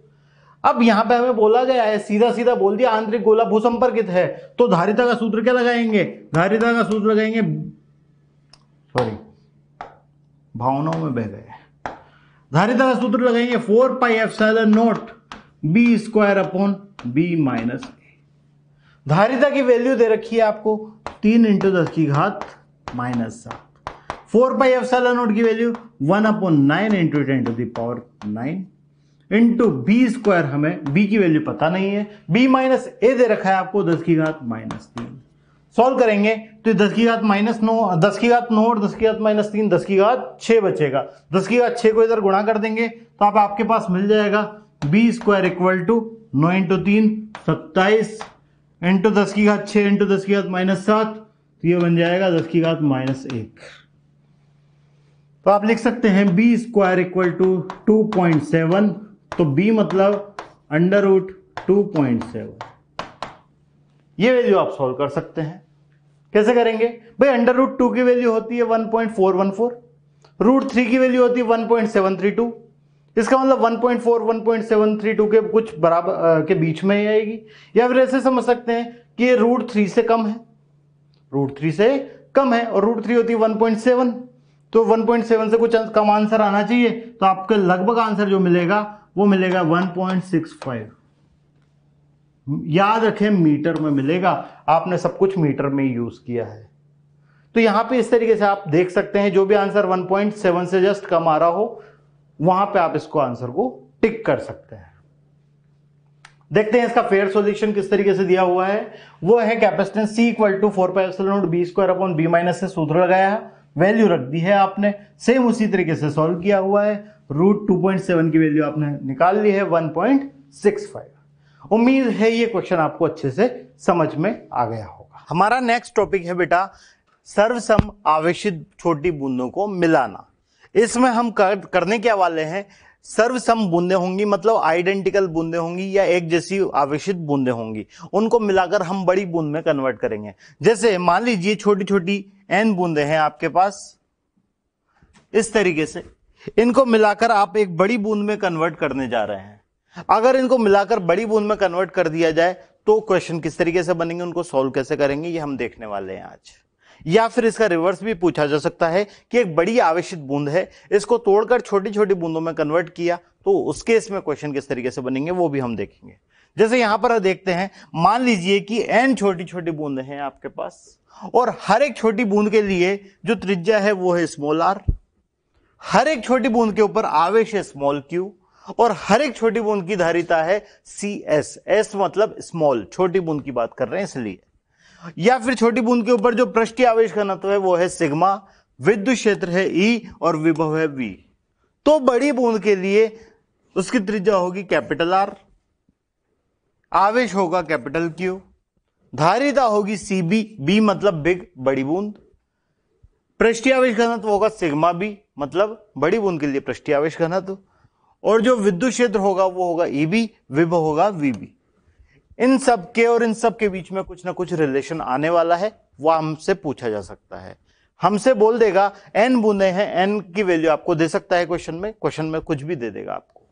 अब यहां पे हमें बोला गया है सीधा सीधा बोल दिया आंतरिक गोला भूसंपर्कित है तो धारिता का सूत्र क्या लगाएंगे धारिता का सूत्र लगाएंगे सॉरी भावनाओं में बह गए धारिता का सूत्र लगाएंगे four pi F naught B square upon B minus धारिता की वैल्यू दे रखी है आपको तीन इंटू दस की घात माइनस सात फोर पाई एफ नोट की value one upon nine into ten to the power nine into B square हमें बी की वैल्यू पता नहीं है बी माइनस ए दे रखा है आपको दस की घात माइनस तीन सॉल्व करेंगे तो दस की घात माइनस नौ दस की घात नौ और दस की घात माइनस तीन दस की घात छः बचेगा दस की घात छः को इधर गुणा कर देंगे तो आप आपके पास मिल जाएगा बी स्क्वायर इक्वल टू नौ इंटू तीन सत्ताईस इंटू दस की घात छ इंटू दस की घात माइनस सात तो ये बन जाएगा दस की घात माइनस एक तो आप लिख सकते हैं B square equal to two point seven तो बी मतलब under root two point seven ये वैल्यू आप सॉल्व कर सकते हैं कैसे करेंगे भाई अंडर रूट टू की वैल्यू होती है one point four one four root three की वैल्यू होती है one point seven three two इसका मतलब 1.4 1.732 के कुछ बराबर के बीच में ही आएगी या फिर ऐसे समझ सकते हैं कि ये रूट थ्री से कम है रूट थ्री से कम है और रूट थ्री होती है 1.7 तो 1.7 से कुछ कम आंसर आना चाहिए तो आपके लगभग आंसर जो मिलेगा वो मिलेगा 1.65 याद रखें मीटर में मिलेगा आपने सब कुछ मीटर में यूज किया है तो यहां पे इस तरीके से आप देख सकते हैं जो भी आंसर 1.7 से जस्ट कम आ रहा हो वहां पे आप इसको आंसर को टिक कर सकते हैं देखते हैं इसका फेयर सॉल्यूशन किस तरीके से दिया हुआ है वो है capacitance C equal to four pi epsilon B square upon B minus से सूत्र लगाया है वैल्यू रख दी है आपने सेम उसी तरीके से सॉल्व किया हुआ है रूट टू पॉइंट सेवन की वैल्यू आपने निकाल ली है वन पॉइंट सिक्स फाइव उम्मीद है ये क्वेश्चन आपको अच्छे से समझ में आ गया होगा हमारा नेक्स्ट टॉपिक है बेटा सर्वसम आवेशित छोटी बूंदों को मिलाना इसमें हम कर, करने क्या वाले हैं सर्वसम बूंदे होंगी मतलब आइडेंटिकल बूंदे होंगी या एक जैसी आवेशित बूंदे होंगी उनको मिलाकर हम बड़ी बूंद में कन्वर्ट करेंगे जैसे मान लीजिए छोटी छोटी एन बूंदे हैं आपके पास इस तरीके से इनको मिलाकर आप एक बड़ी बूंद में कन्वर्ट करने जा रहे हैं अगर इनको मिलाकर बड़ी बूंद में कन्वर्ट कर दिया जाए तो क्वेश्चन किस तरीके से बनेंगे उनको सॉल्व कैसे करेंगे ये हम देखने वाले हैं आज या फिर इसका रिवर्स भी पूछा जा सकता है कि एक बड़ी आवेशित बूंद है इसको तोड़कर छोटी छोटी बूंदों में कन्वर्ट किया तो उस केस में क्वेश्चन किस तरीके से बनेंगे वो भी हम देखेंगे जैसे यहां पर देखते हैं मान लीजिए कि एन छोटी छोटी बूंद हैं आपके पास और हर एक छोटी बूंद के लिए जो त्रिज्या है वो है स्मॉल आर हर एक छोटी बूंद के ऊपर आवेश है स्मॉल क्यू और हर एक छोटी बूंद की धारिता है सी एस एस मतलब स्मॉल छोटी बूंद की बात कर रहे हैं इसलिए या फिर छोटी बूंद के ऊपर जो पृष्ठ आवेश का घनत्व है वो है सिग्मा विद्युत क्षेत्र है ई e, और विभव है वी तो बड़ी बूंद के लिए उसकी त्रिज्या होगी कैपिटल आर आवेश होगा कैपिटल क्यू धारिता होगी सी बी बी मतलब बिग बड़ी बूंद पृष्ठियावेश घनत्व होगा सिग्मा बी मतलब बड़ी बूंद के लिए पृष्ठियावेश घनत्व और जो विद्युत क्षेत्र होगा वो होगा ई e बी विभ होगा वीबी इन सब के और इन सब के बीच में कुछ ना कुछ रिलेशन आने वाला है वह हमसे पूछा जा सकता है हमसे बोल देगा एन बूंदे हैं एन की वैल्यू आपको दे सकता है क्वेश्चन में क्वेश्चन में कुछ भी दे देगा आपको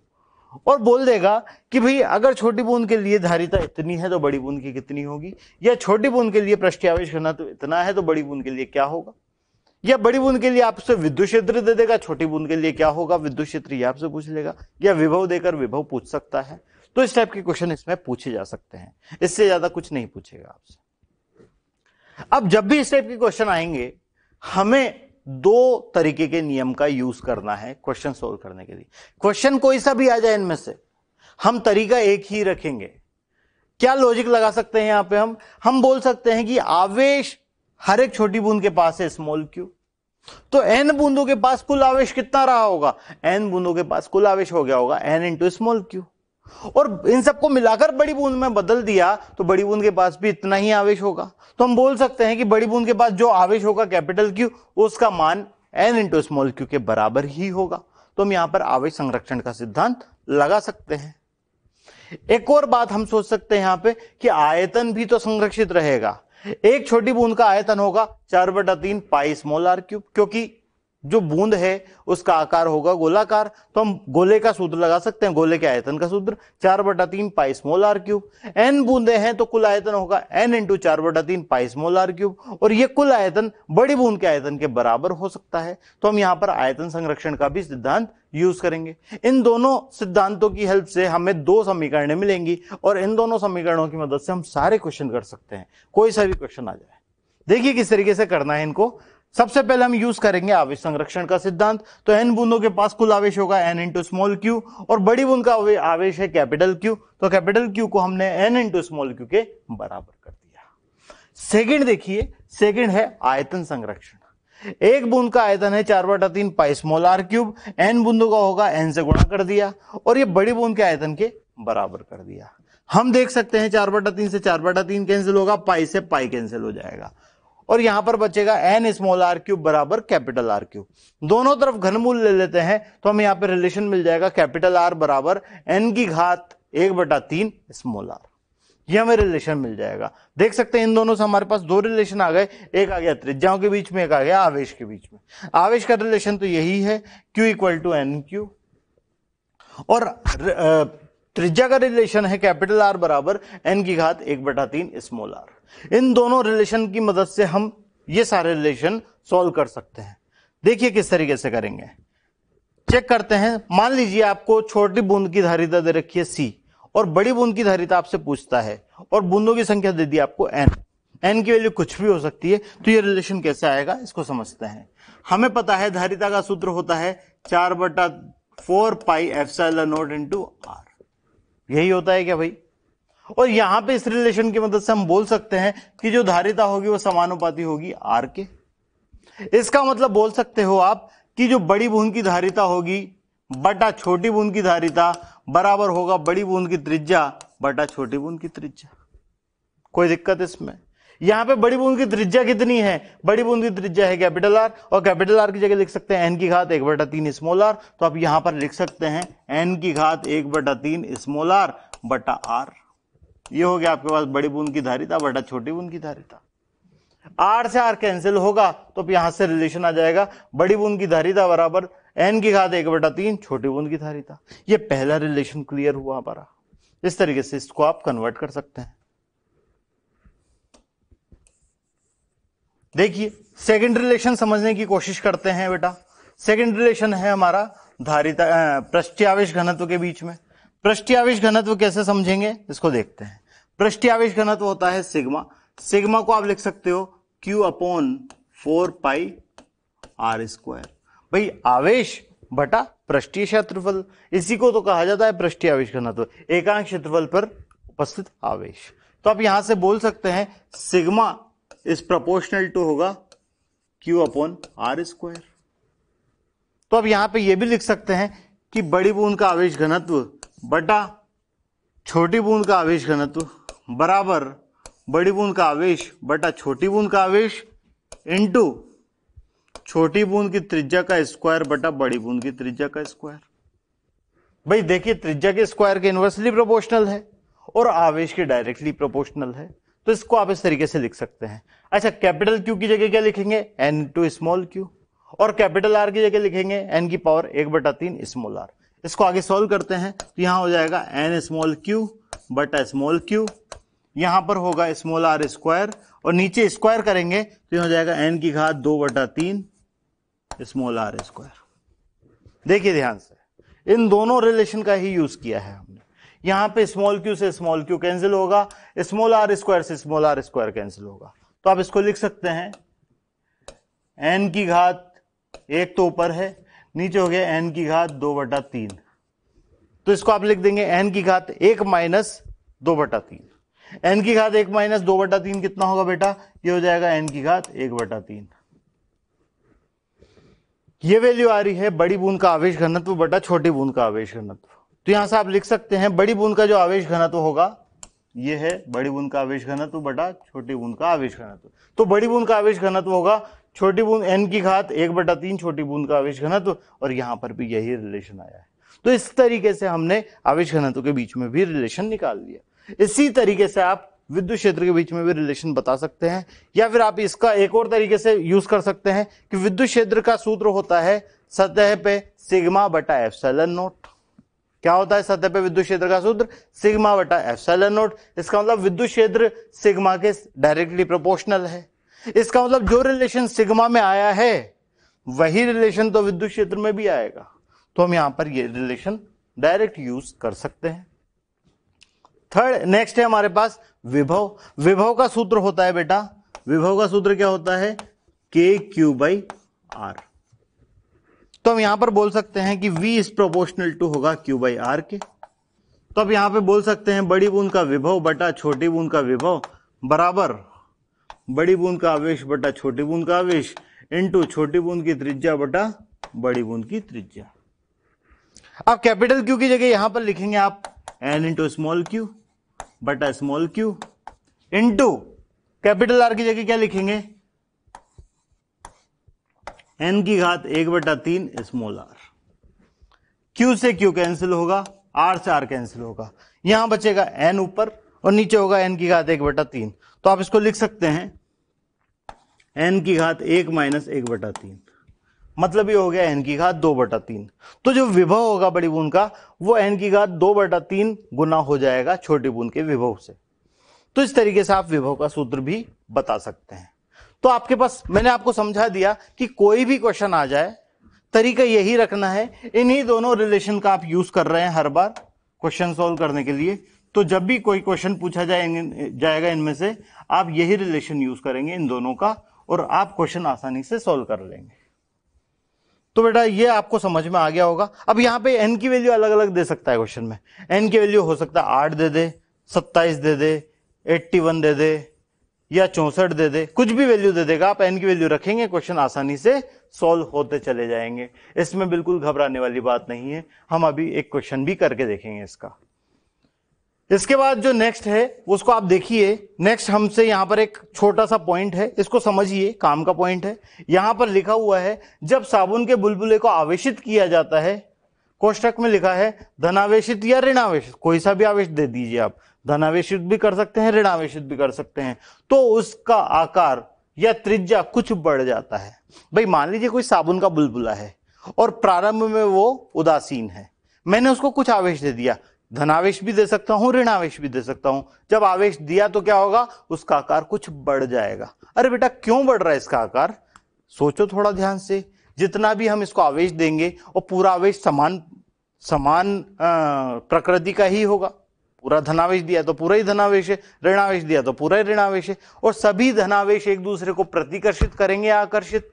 और बोल देगा कि भाई अगर छोटी बूंद के लिए धारिता इतनी है तो बड़ी बूंद की कितनी होगी या छोटी बूंद के लिए पृष्ठावेश घना तो इतना है तो बड़ी बूंद के लिए क्या होगा या बड़ी बूंद के लिए आपसे विद्युत क्षेत्र दे देगा छोटी बूंद के लिए क्या होगा विद्युत क्षेत्र आपसे पूछ लेगा या विभव देकर विभव पूछ सकता है तो इस टाइप के क्वेश्चन इसमें पूछे जा सकते हैं इससे ज्यादा कुछ नहीं पूछेगा आपसे अब जब भी इस टाइप के क्वेश्चन आएंगे हमें दो तरीके के नियम का यूज करना है क्वेश्चन सोल्व करने के लिए क्वेश्चन कोई सा भी आ जाए इनमें से हम तरीका एक ही रखेंगे क्या लॉजिक लगा सकते हैं यहां पे हम हम बोल सकते हैं कि आवेश हर एक छोटी बूंद के पास है स्मॉल क्यू तो एन बूंदों के पास कुल आवेश कितना रहा होगा एन बूंदों के पास कुल आवेश हो गया होगा एन इंटू स्मॉल क्यू और इन सबको मिलाकर बड़ी बूंद में बदल दिया तो बड़ी बूंद के पास भी इतना ही आवेश होगा तो हम बोल सकते हैं कि बड़ी बूंद के पास जो आवेश होगा कैपिटल क्यू उसका मान एन इंटू स्मॉल क्यू के बराबर ही होगा तो हम यहां पर आवेश संरक्षण का सिद्धांत लगा सकते हैं एक और बात हम सोच सकते हैं यहां पे कि आयतन भी तो संरक्षित रहेगा एक छोटी बूंद का आयतन होगा चार बटा तीन पाई स्मॉल आर क्यूब क्योंकि जो बूंद है उसका आकार होगा गोलाकार तो हम गोले का सूत्र लगा सकते हैं गोले के आयतन का सूत्र चार बटा तीन pi small R cube N बूंदे हैं तो कुल आयतन होगा एन इंटू चार बटा तीन पाई स्मोल आर क्यूब और ये कुल आयतन बड़ी बूंद के आयतन के बराबर हो सकता है तो हम यहां पर आयतन संरक्षण का भी सिद्धांत यूज करेंगे इन दोनों सिद्धांतों की हेल्प से हमें दो समीकरण मिलेंगी और इन दोनों समीकरणों की मदद से हम सारे क्वेश्चन कर सकते हैं कोई सा भी क्वेश्चन आ जाए देखिए किस तरीके से करना है इनको सबसे पहले हम यूज करेंगे आवेश संरक्षण का सिद्धांत तो एन बूंदों के पास कुल आवेश होगा एन इंटू स्मॉल क्यू और बड़ी बूंद का आवेश है कैपिटल क्यू तो कैपिटल क्यू को हमने एन इंटू स्मॉल क्यू के बराबर कर दिया सेकंड देखिए सेकंड है आयतन संरक्षण एक बूंद का आयतन है चार बटा तीन pi small R cube N बूंदों का होगा एन से गुणा कर दिया और ये बड़ी बूंद के आयतन के बराबर कर दिया हम देख सकते हैं चार बटा तीन से चार बटा तीन कैंसिल होगा पाई से पाई कैंसिल हो जाएगा और यहां पर बचेगा एन स्मॉल आर क्यूब बराबर कैपिटल आर क्यूब दोनों तरफ घनमूल ले लेते हैं तो हमें यहां पर रिलेशन मिल जाएगा कैपिटल आर बराबर एन की घात एक बटा तीन स्मॉल आर यह हमें रिलेशन मिल जाएगा देख सकते हैं इन दोनों से हमारे पास दो रिलेशन आ गए एक आ गया त्रिज्याओं के बीच में एक आ गया आवेश के बीच में आवेश का रिलेशन तो यही है Q equal to N Q और त्रिज्या का रिलेशन है कैपिटल आर बराबर एन की घात एक बटा तीन स्मॉल आर इन दोनों रिलेशन की मदद से हम ये सारे रिलेशन सॉल्व कर सकते हैं देखिए किस तरीके से करेंगे चेक करते हैं मान लीजिए आपको छोटी बूंद की धारिता दे रखी है सी और बड़ी बूंद की धारिता आपसे पूछता है और बूंदों की संख्या दे दी आपको एन एन की वैल्यू कुछ भी हो सकती है तो ये रिलेशन कैसे आएगा इसको समझते हैं हमें पता है धारिता का सूत्र होता है चार बटा four pi F naught into R यही होता है क्या भाई और यहां पे इस रिलेशन की मदद से हम बोल सकते हैं कि जो धारिता होगी वो समानुपाती होगी आर के इसका मतलब बोल सकते हो आप कि जो बड़ी बूंद की धारिता होगी बटा छोटी बूंद की धारिता बराबर होगा बड़ी बूंद की त्रिज्या बटा छोटी बूंद की त्रिज्या कोई दिक्कत इसमें यहाँ पे बड़ी बूंद की त्रिज्या कितनी है बड़ी बूंद की त्रिज्या है कैपिटल आर और कैपिटल आर की जगह लिख सकते हैं एन की घात एक बटा तीन स्मॉल आर तो आप यहां पर लिख सकते हैं एन की घात एक बटा तीन स्मॉल आर बटा आर ये हो गया आपके पास बड़ी बूंद की धारिता बटा छोटी बूंद की धारिता आर से आर कैंसिल होगा तो अब यहां से रिलेशन आ जाएगा बड़ी बूंद की धारिता बराबर एन की घात एक बटा तीन छोटी बूंद की धारिता ये पहला रिलेशन क्लियर हुआ हमारा इस तरीके से इसको आप कन्वर्ट कर सकते हैं देखिए सेकेंड रिलेशन समझने की कोशिश करते हैं बेटा सेकेंड रिलेशन है हमारा धारिता पृष्ठियावेश घनत्व के बीच में पृष्ठियावेश घनत्व कैसे समझेंगे इसको देखते हैं पृष्ठियावेश घनत्व होता है सिग्मा सिग्मा को आप लिख सकते हो Q upon four pi R square भाई आवेश बटा पृष्ठीय क्षेत्रफल इसी को तो कहा जाता है पृष्ठीय घनत्व एकांक क्षेत्रफल पर उपस्थित आवेश तो आप यहां से बोल सकते हैं सिग्मा इज प्रोपोर्शनल टू होगा क्यू अपॉन आर स्क्वायर तो अब यहां पे ये भी लिख सकते हैं कि बड़ी बूंद का आवेश घनत्व बटा छोटी बूंद का आवेश घनत्व बराबर बड़ी बूंद का आवेश बटा छोटी बूंद का आवेश इंटू छोटी बूंद की त्रिज्या का स्क्वायर बटा बड़ी बूंद की त्रिज्या का स्क्वायर भाई देखिए त्रिज्या के स्क्वायर के इन्वर्सली प्रोपोर्शनल है और आवेश के डायरेक्टली प्रोपोर्शनल है तो इसको आप इस तरीके से लिख सकते हैं अच्छा कैपिटल क्यू की जगह क्या लिखेंगे एन टू स्मॉल क्यू और कैपिटल आर की जगह लिखेंगे एन की पावर एक बटा तीन स्मॉल आर इसको आगे सॉल्व करते हैं तो यहां हो जाएगा एन स्मॉल क्यू बटा स्मॉल क्यू यहां पर होगा स्मॉल आर स्क्वायर और नीचे स्क्वायर करेंगे तो यहां हो जाएगा एन की घात दो बटा तीन स्मॉल आर स्क्वायर देखिए ध्यान से इन दोनों रिलेशन का ही यूज किया है यहां पे स्मॉल क्यू से स्मॉल क्यू कैंसिल होगा स्मॉल आर स्क्वायर से स्मॉल आर स्क्वायर कैंसिल होगा तो आप इसको लिख सकते हैं एन की घात एक तो ऊपर है नीचे हो गया एन की घात दो बटा तीन तो इसको आप लिख देंगे एन की घात एक माइनस दो बटा तीन एन की घात एक माइनस दो बटा तीन कितना होगा बेटा ये हो जाएगा एन की घात एक बटा तीन ये वैल्यू आ रही है बड़ी बूंद का आवेश घनत्व बटा छोटी बूंद का आवेश घनत्व तो यहां से आप लिख सकते हैं बड़ी बूंद का जो आवेश घनत्व होगा ये है बड़ी बूंद का आवेश घनत्व बटा छोटी बूंद का आवेश घनत्व तो बड़ी बूंद का आवेश घनत्व होगा छोटी बूंद एन की घात एक बटा तीन छोटी बूंद का आवेश घनत्व और यहां पर भी यही रिलेशन आया है तो इस तरीके से हमने आवेश घनत्व के बीच में भी रिलेशन निकाल लिया इसी तरीके से आप विद्युत क्षेत्र के बीच में भी रिलेशन बता सकते हैं या फिर आप इसका एक और तरीके से यूज कर सकते हैं कि विद्युत क्षेत्र का सूत्र होता है सतह पे सिग्मा बटा एफ नोट क्या होता है सतह पे विद्युत क्षेत्र का सूत्र सिग्मा बटा एफसेलन नोट इसका मतलब विद्युत क्षेत्र सिग्मा के डायरेक्टली प्रोपोर्शनल है इसका मतलब जो रिलेशन सिग्मा में आया है वही रिलेशन तो विद्युत क्षेत्र में भी आएगा तो हम यहां पर ये रिलेशन डायरेक्ट यूज कर सकते हैं थर्ड नेक्स्ट है हमारे पास विभव विभव का सूत्र होता है बेटा विभव का सूत्र क्या होता है के क्यू बाई आर तो हम यहां पर बोल सकते हैं कि v इज प्रोपोर्शनल टू होगा q बाई आर के तो अब यहां पे बोल सकते हैं बड़ी बूंद का विभव बटा छोटी बूंद का विभव बराबर बड़ी बूंद का आवेश बटा छोटी बूंद का आवेश इंटू छोटी बूंद की त्रिज्या बटा बड़ी बूंद की त्रिज्या अब कैपिटल क्यू की जगह यहां पर लिखेंगे आप एन इंटू स्मॉल क्यू बटा small Q into capital R की जगह क्या लिखेंगे एन की घात एक बटा तीन स्मॉल आर क्यू से क्यू कैंसिल होगा आर से आर कैंसिल होगा यहां बचेगा एन ऊपर और नीचे होगा एन की घात एक बटा तीन तो आप इसको लिख सकते हैं एन की घात एक माइनस एक बटा तीन मतलब ये हो गया एन की घात दो बटा तीन तो जो विभव होगा बड़ी बूंद का वो एन की घात दो बटा तीन गुना हो जाएगा छोटी बूंद के विभव से तो इस तरीके से आप विभव का सूत्र भी बता सकते हैं तो आपके पास मैंने आपको समझा दिया कि कोई भी क्वेश्चन आ जाए तरीका यही रखना है इन्हीं दोनों रिलेशन का आप यूज कर रहे हैं हर बार क्वेश्चन सॉल्व करने के लिए तो जब भी कोई क्वेश्चन पूछा जाए जाएगा इनमें से आप यही रिलेशन यूज करेंगे इन दोनों का और आप क्वेश्चन आसानी से सॉल्व कर लेंगे तो बेटा ये आपको समझ में आ गया होगा अब यहां पे एन की वैल्यू अलग अलग दे सकता है क्वेश्चन में एन की वैल्यू हो सकता है आठ दे दे सत्ताईस दे दे एट्टी वन दे दे या चौसठ दे दे कुछ भी वैल्यू दे देगा आप एन की वैल्यू रखेंगे क्वेश्चन आसानी से सॉल्व होते चले जाएंगे इसमें बिल्कुल घबराने वाली बात नहीं है हम अभी एक क्वेश्चन भी करके देखेंगे इसका इसके बाद जो नेक्स्ट है उसको आप देखिए नेक्स्ट हमसे यहां पर एक छोटा सा पॉइंट है इसको समझिए काम का पॉइंट है यहां पर लिखा हुआ है जब साबुन के बुलबुले को आवेशित किया जाता है कोष्टक में लिखा है धनावेशित या ऋणावेश कोई सा भी आवेश दे दीजिए आप धनावेश भी कर सकते हैं ऋण आवेश भी कर सकते हैं तो उसका आकार या त्रिज्या कुछ बढ़ जाता है भाई मान लीजिए कोई साबुन का बुलबुला है और प्रारंभ में वो उदासीन है मैंने उसको कुछ आवेश दे दिया धनावेश भी दे सकता हूं आवेश भी दे सकता हूं जब आवेश दिया तो क्या होगा उसका आकार कुछ बढ़ जाएगा अरे बेटा क्यों बढ़ रहा है इसका आकार सोचो थोड़ा ध्यान से जितना भी हम इसको आवेश देंगे और पूरा आवेश समान समान प्रकृति का ही होगा पूरा धनावेश दिया तो पूरा ही धनावेश है ऋणावेश दिया तो पूरा ही ऋणावेश है और सभी धनावेश एक दूसरे को प्रतिकर्षित करेंगे आकर्षित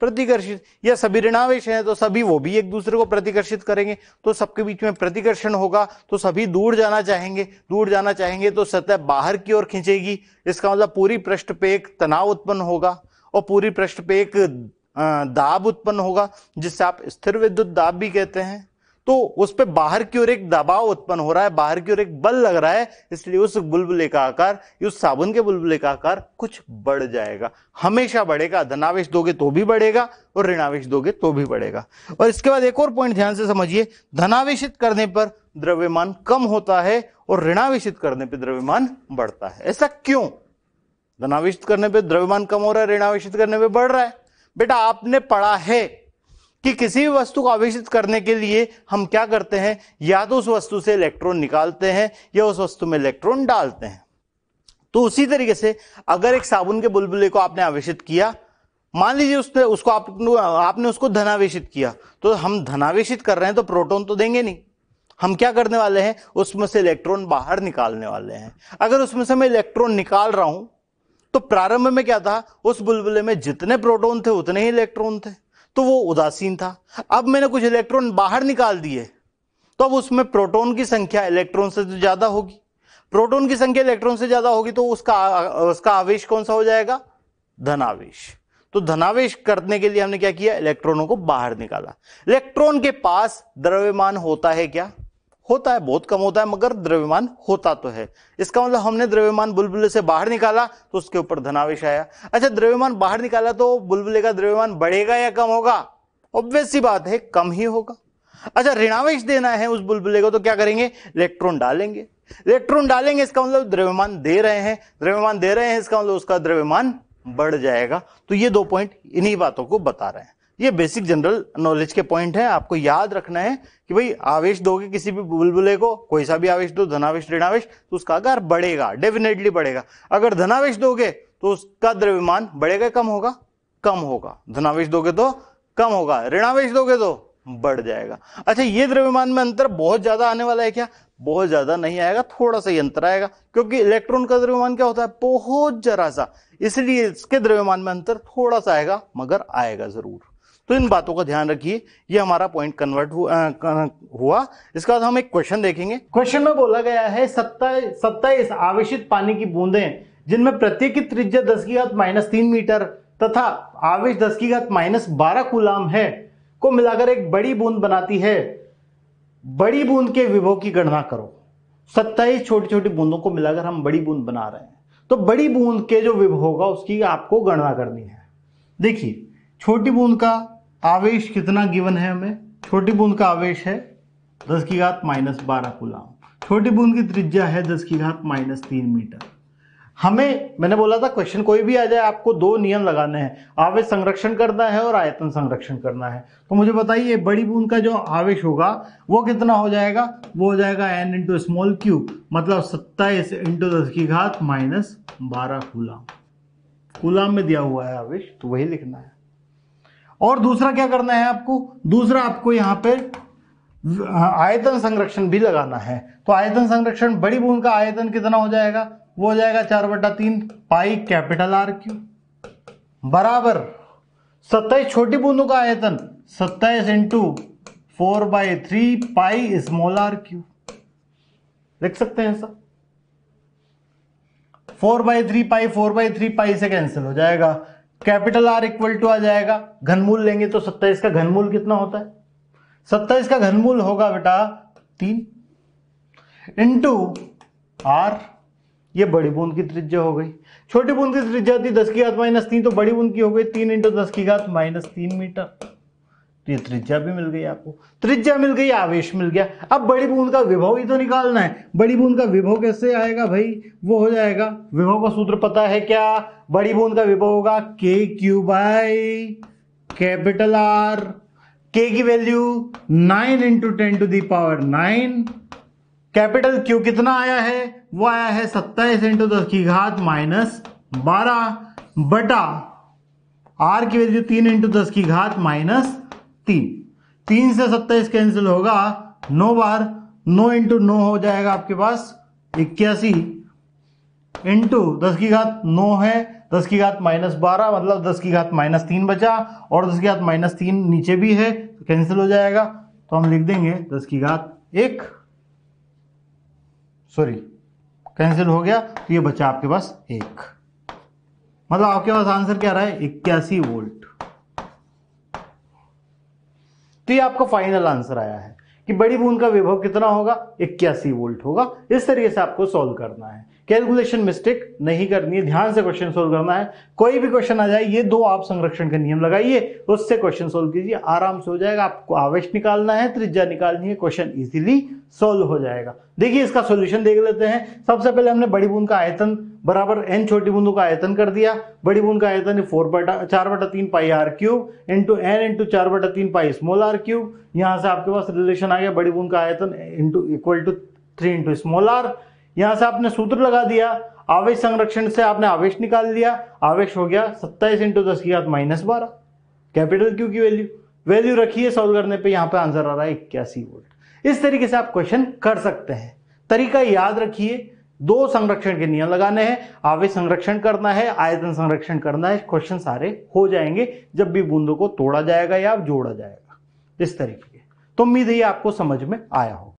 प्रतिकर्षित या सभी ऋणावेश हैं तो सभी वो भी एक दूसरे को प्रतिकर्षित करेंगे तो सबके बीच में प्रतिकर्षण होगा तो सभी दूर जाना चाहेंगे दूर जाना चाहेंगे तो सतह बाहर की ओर खींचेगी इसका मतलब पूरी पृष्ठ पे एक तनाव उत्पन्न होगा और पूरी पृष्ठ पे एक दाब उत्पन्न होगा जिससे आप स्थिर विद्युत दाब भी कहते हैं तो उस पर बाहर की ओर एक दबाव उत्पन्न हो रहा है बाहर की ओर एक बल लग रहा है इसलिए उस बुलबुले का आकार उस साबुन के बुलबुले का आकार कुछ बढ़ जाएगा हमेशा बढ़ेगा धनावेश दोगे तो भी बढ़ेगा और ऋणावेश दोगे तो भी बढ़ेगा और इसके बाद एक और पॉइंट ध्यान से समझिए धनावेशित करने पर द्रव्यमान कम होता है और ऋणावेशित करने पर द्रव्यमान बढ़ता है ऐसा क्यों धनावेशित करने पर द्रव्यमान कम हो रहा है ऋणावेशित करने पर बढ़ रहा है बेटा आपने पढ़ा है कि किसी भी वस्तु को आवेशित करने के लिए हम क्या करते हैं या तो उस वस्तु से इलेक्ट्रॉन निकालते हैं या उस वस्तु में इलेक्ट्रॉन डालते हैं तो उसी तरीके से अगर एक साबुन के बुलबुले को आपने आवेशित किया मान लीजिए उसने उसको आप, आपने उसको धनावेशित किया तो हम धनावेशित कर रहे हैं तो प्रोटोन तो देंगे नहीं हम क्या करने वाले हैं उसमें से इलेक्ट्रॉन बाहर निकालने वाले हैं अगर उसमें से मैं इलेक्ट्रॉन निकाल रहा हूं तो प्रारंभ में क्या था उस बुलबुले में जितने प्रोटोन थे उतने ही इलेक्ट्रॉन थे तो वो उदासीन था अब मैंने कुछ इलेक्ट्रॉन बाहर निकाल दिए तो अब उसमें प्रोटॉन की संख्या इलेक्ट्रॉन से तो ज्यादा होगी प्रोटॉन की संख्या इलेक्ट्रॉन से ज्यादा होगी तो उसका उसका आवेश कौन सा हो जाएगा धनावेश तो धनावेश करने के लिए हमने क्या किया इलेक्ट्रॉनों को बाहर निकाला इलेक्ट्रॉन के पास द्रव्यमान होता है क्या होता है बहुत कम होता है मगर द्रव्यमान होता तो है इसका मतलब हमने द्रव्यमान बुलबुले से बाहर निकाला तो उसके ऊपर धनावेश आया अच्छा द्रव्यमान बाहर निकाला तो बुलबुले का द्रव्यमान बढ़ेगा या कम होगा ऑब्वियस सी बात है कम ही होगा अच्छा ऋणावेश देना है उस बुलबुले को तो क्या करेंगे इलेक्ट्रॉन डालेंगे इलेक्ट्रॉन डालेंगे इसका मतलब द्रव्यमान दे रहे हैं द्रव्यमान दे रहे हैं इसका मतलब उसका द्रव्यमान बढ़ जाएगा तो ये दो पॉइंट इन्हीं बातों को बता रहे हैं ये बेसिक जनरल नॉलेज के पॉइंट है आपको याद रखना है कि भाई आवेश दोगे किसी भी बुलबुले को कोई सा भी आवेश दो धनावेश ऋणावेश तो उसका आकार बढ़ेगा डेफिनेटली बढ़ेगा अगर धनावेश दोगे तो उसका द्रव्यमान बढ़ेगा कम होगा कम होगा धनावेश दोगे तो कम होगा ऋणावेश दोगे तो बढ़ जाएगा अच्छा ये द्रव्यमान में अंतर बहुत ज्यादा आने वाला है क्या बहुत ज्यादा नहीं आएगा थोड़ा सा ही अंतर आएगा क्योंकि इलेक्ट्रॉन का द्रव्यमान क्या होता है बहुत जरा सा इसलिए इसके द्रव्यमान में अंतर थोड़ा सा आएगा मगर आएगा जरूर तो इन बातों का ध्यान रखिए ये हमारा पॉइंट कन्वर्ट हुआ इसके बाद हम एक क्वेश्चन देखेंगे क्वेश्चन में बोला गया है सत्ताईस सत्ताईस आवेशित पानी की बूंदे जिनमें प्रत्येक की त्रिज्या दस की घात माइनस तीन मीटर तथा आवेश दस की घात माइनस बारह कुलाम है को मिलाकर एक बड़ी बूंद बनाती है बड़ी बूंद के विभव की गणना करो सत्ताईस छोटी छोटी बूंदों को मिलाकर हम बड़ी बूंद बना रहे हैं तो बड़ी बूंद के जो विभव होगा उसकी आपको गणना करनी है देखिए छोटी बूंद का आवेश कितना गिवन है हमें छोटी बूंद का आवेश है दस की घात माइनस बारह गुलाम छोटी बूंद की त्रिज्या है दस की घात माइनस तीन मीटर हमें मैंने बोला था क्वेश्चन कोई भी आ जाए आपको दो नियम लगाने हैं आवेश संरक्षण करना है और आयतन संरक्षण करना है तो मुझे बताइए बड़ी बूंद का जो आवेश होगा वो कितना हो जाएगा वो हो जाएगा एन इंटू स्मॉल क्यू मतलब सत्ताईस इंटू दस की घात माइनस बारह कूलाम कूलाम में दिया हुआ है आवेश तो वही लिखना है और दूसरा क्या करना है आपको दूसरा आपको यहां पर आयतन संरक्षण भी लगाना है तो आयतन संरक्षण बड़ी बूंद का आयतन कितना हो जाएगा वो हो जाएगा चार बटा तीन पाई कैपिटल आर क्यू बराबर सत्ताईस छोटी बूंदों का आयतन सत्ताईस into four by three pi small R Q लिख सकते हैं sir four by three pi four by three pi से कैंसिल हो जाएगा कैपिटल आर इक्वल टू आ जाएगा घनमूल लेंगे तो सत्ताईस का घनमूल कितना होता है सत्ताईस का घनमूल होगा बेटा तीन इंटू आर ये बड़ी बूंद की त्रिज्या हो गई छोटी बूंद की त्रिज्या थी दस की घात माइनस तीन तो बड़ी बूंद की हो गई तीन इंटू दस की घात माइनस तीन मीटर तो ये त्रिज्या भी मिल गई आपको त्रिज्या मिल गई आवेश मिल गया अब बड़ी बूंद का विभव ही तो निकालना है बड़ी बूंद का विभव कैसे आएगा भाई वो हो जाएगा विभव का सूत्र पता है क्या बड़ी बूंद का विभव होगा K Q by capital R K की value nine into ten to the power nine capital Q कितना आया है वो आया है सत्ताईस इंटू दस की घात माइनस बारह बटा आर की वैल्यू तीन इंटू दस की घात माइनस तीन तीन से सत्ताईस कैंसिल होगा नौ बार नौ इंटू नौ हो जाएगा आपके पास इक्यासी इंटू दस की घात नौ है दस की घात माइनस बारह मतलब दस की घात माइनस तीन बचा और दस की घात माइनस तीन नीचे भी है तो कैंसिल हो जाएगा तो हम लिख देंगे दस की घात एक सॉरी कैंसिल हो गया तो ये बचा आपके पास एक मतलब आपके पास आंसर क्या रहा है इक्यासी वोल्ट तो ये आपका फाइनल आंसर आया है कि बड़ी बूंद का विभव कितना होगा इक्यासी वोल्ट होगा इस तरीके से आपको सॉल्व करना है कैलकुलेशन मिस्टेक नहीं करनी है ध्यान से क्वेश्चन सोल्व करना है कोई भी क्वेश्चन आ जाए ये दो आप संरक्षण का नियम लगाइए उससे क्वेश्चन सोल्व कीजिए आराम से हो जाएगा आपको आवेश निकालना है त्रिज्या निकालनी है क्वेश्चन इजीली सोल्व हो जाएगा देखिए इसका सोल्यूशन देख लेते हैं सबसे पहले हमने बड़ी बूंद का आयतन बराबर एन छोटी बूंदों का आयतन कर दिया बड़ी बूंद का आयतन है फोर बटा चार बटा तीन pi R cube into N into चार बटा तीन पाई स्मॉल आर क्यूब यहाँ से आपके पास रिलेशन आ गया बड़ी बूंद का आयतन into equal to three into small R यहाँ से आपने सूत्र लगा दिया आवेश संरक्षण से आपने आवेश निकाल लिया आवेश हो गया सत्ताईस इंटू दस की घात माइनस बारह कैपिटल क्यू की वैल्यू वैल्यू रखिए सॉल्व करने पे यहाँ पे आंसर आ रहा है इक्यासी वोल्ट इस तरीके से आप क्वेश्चन कर सकते हैं तरीका याद रखिए दो संरक्षण के नियम लगाने हैं आवे संरक्षण करना है आयतन संरक्षण करना है क्वेश्चन सारे हो जाएंगे जब भी बूंदों को तोड़ा जाएगा या जोड़ा जाएगा इस तरीके तो उम्मीद ही आपको समझ में आया होगा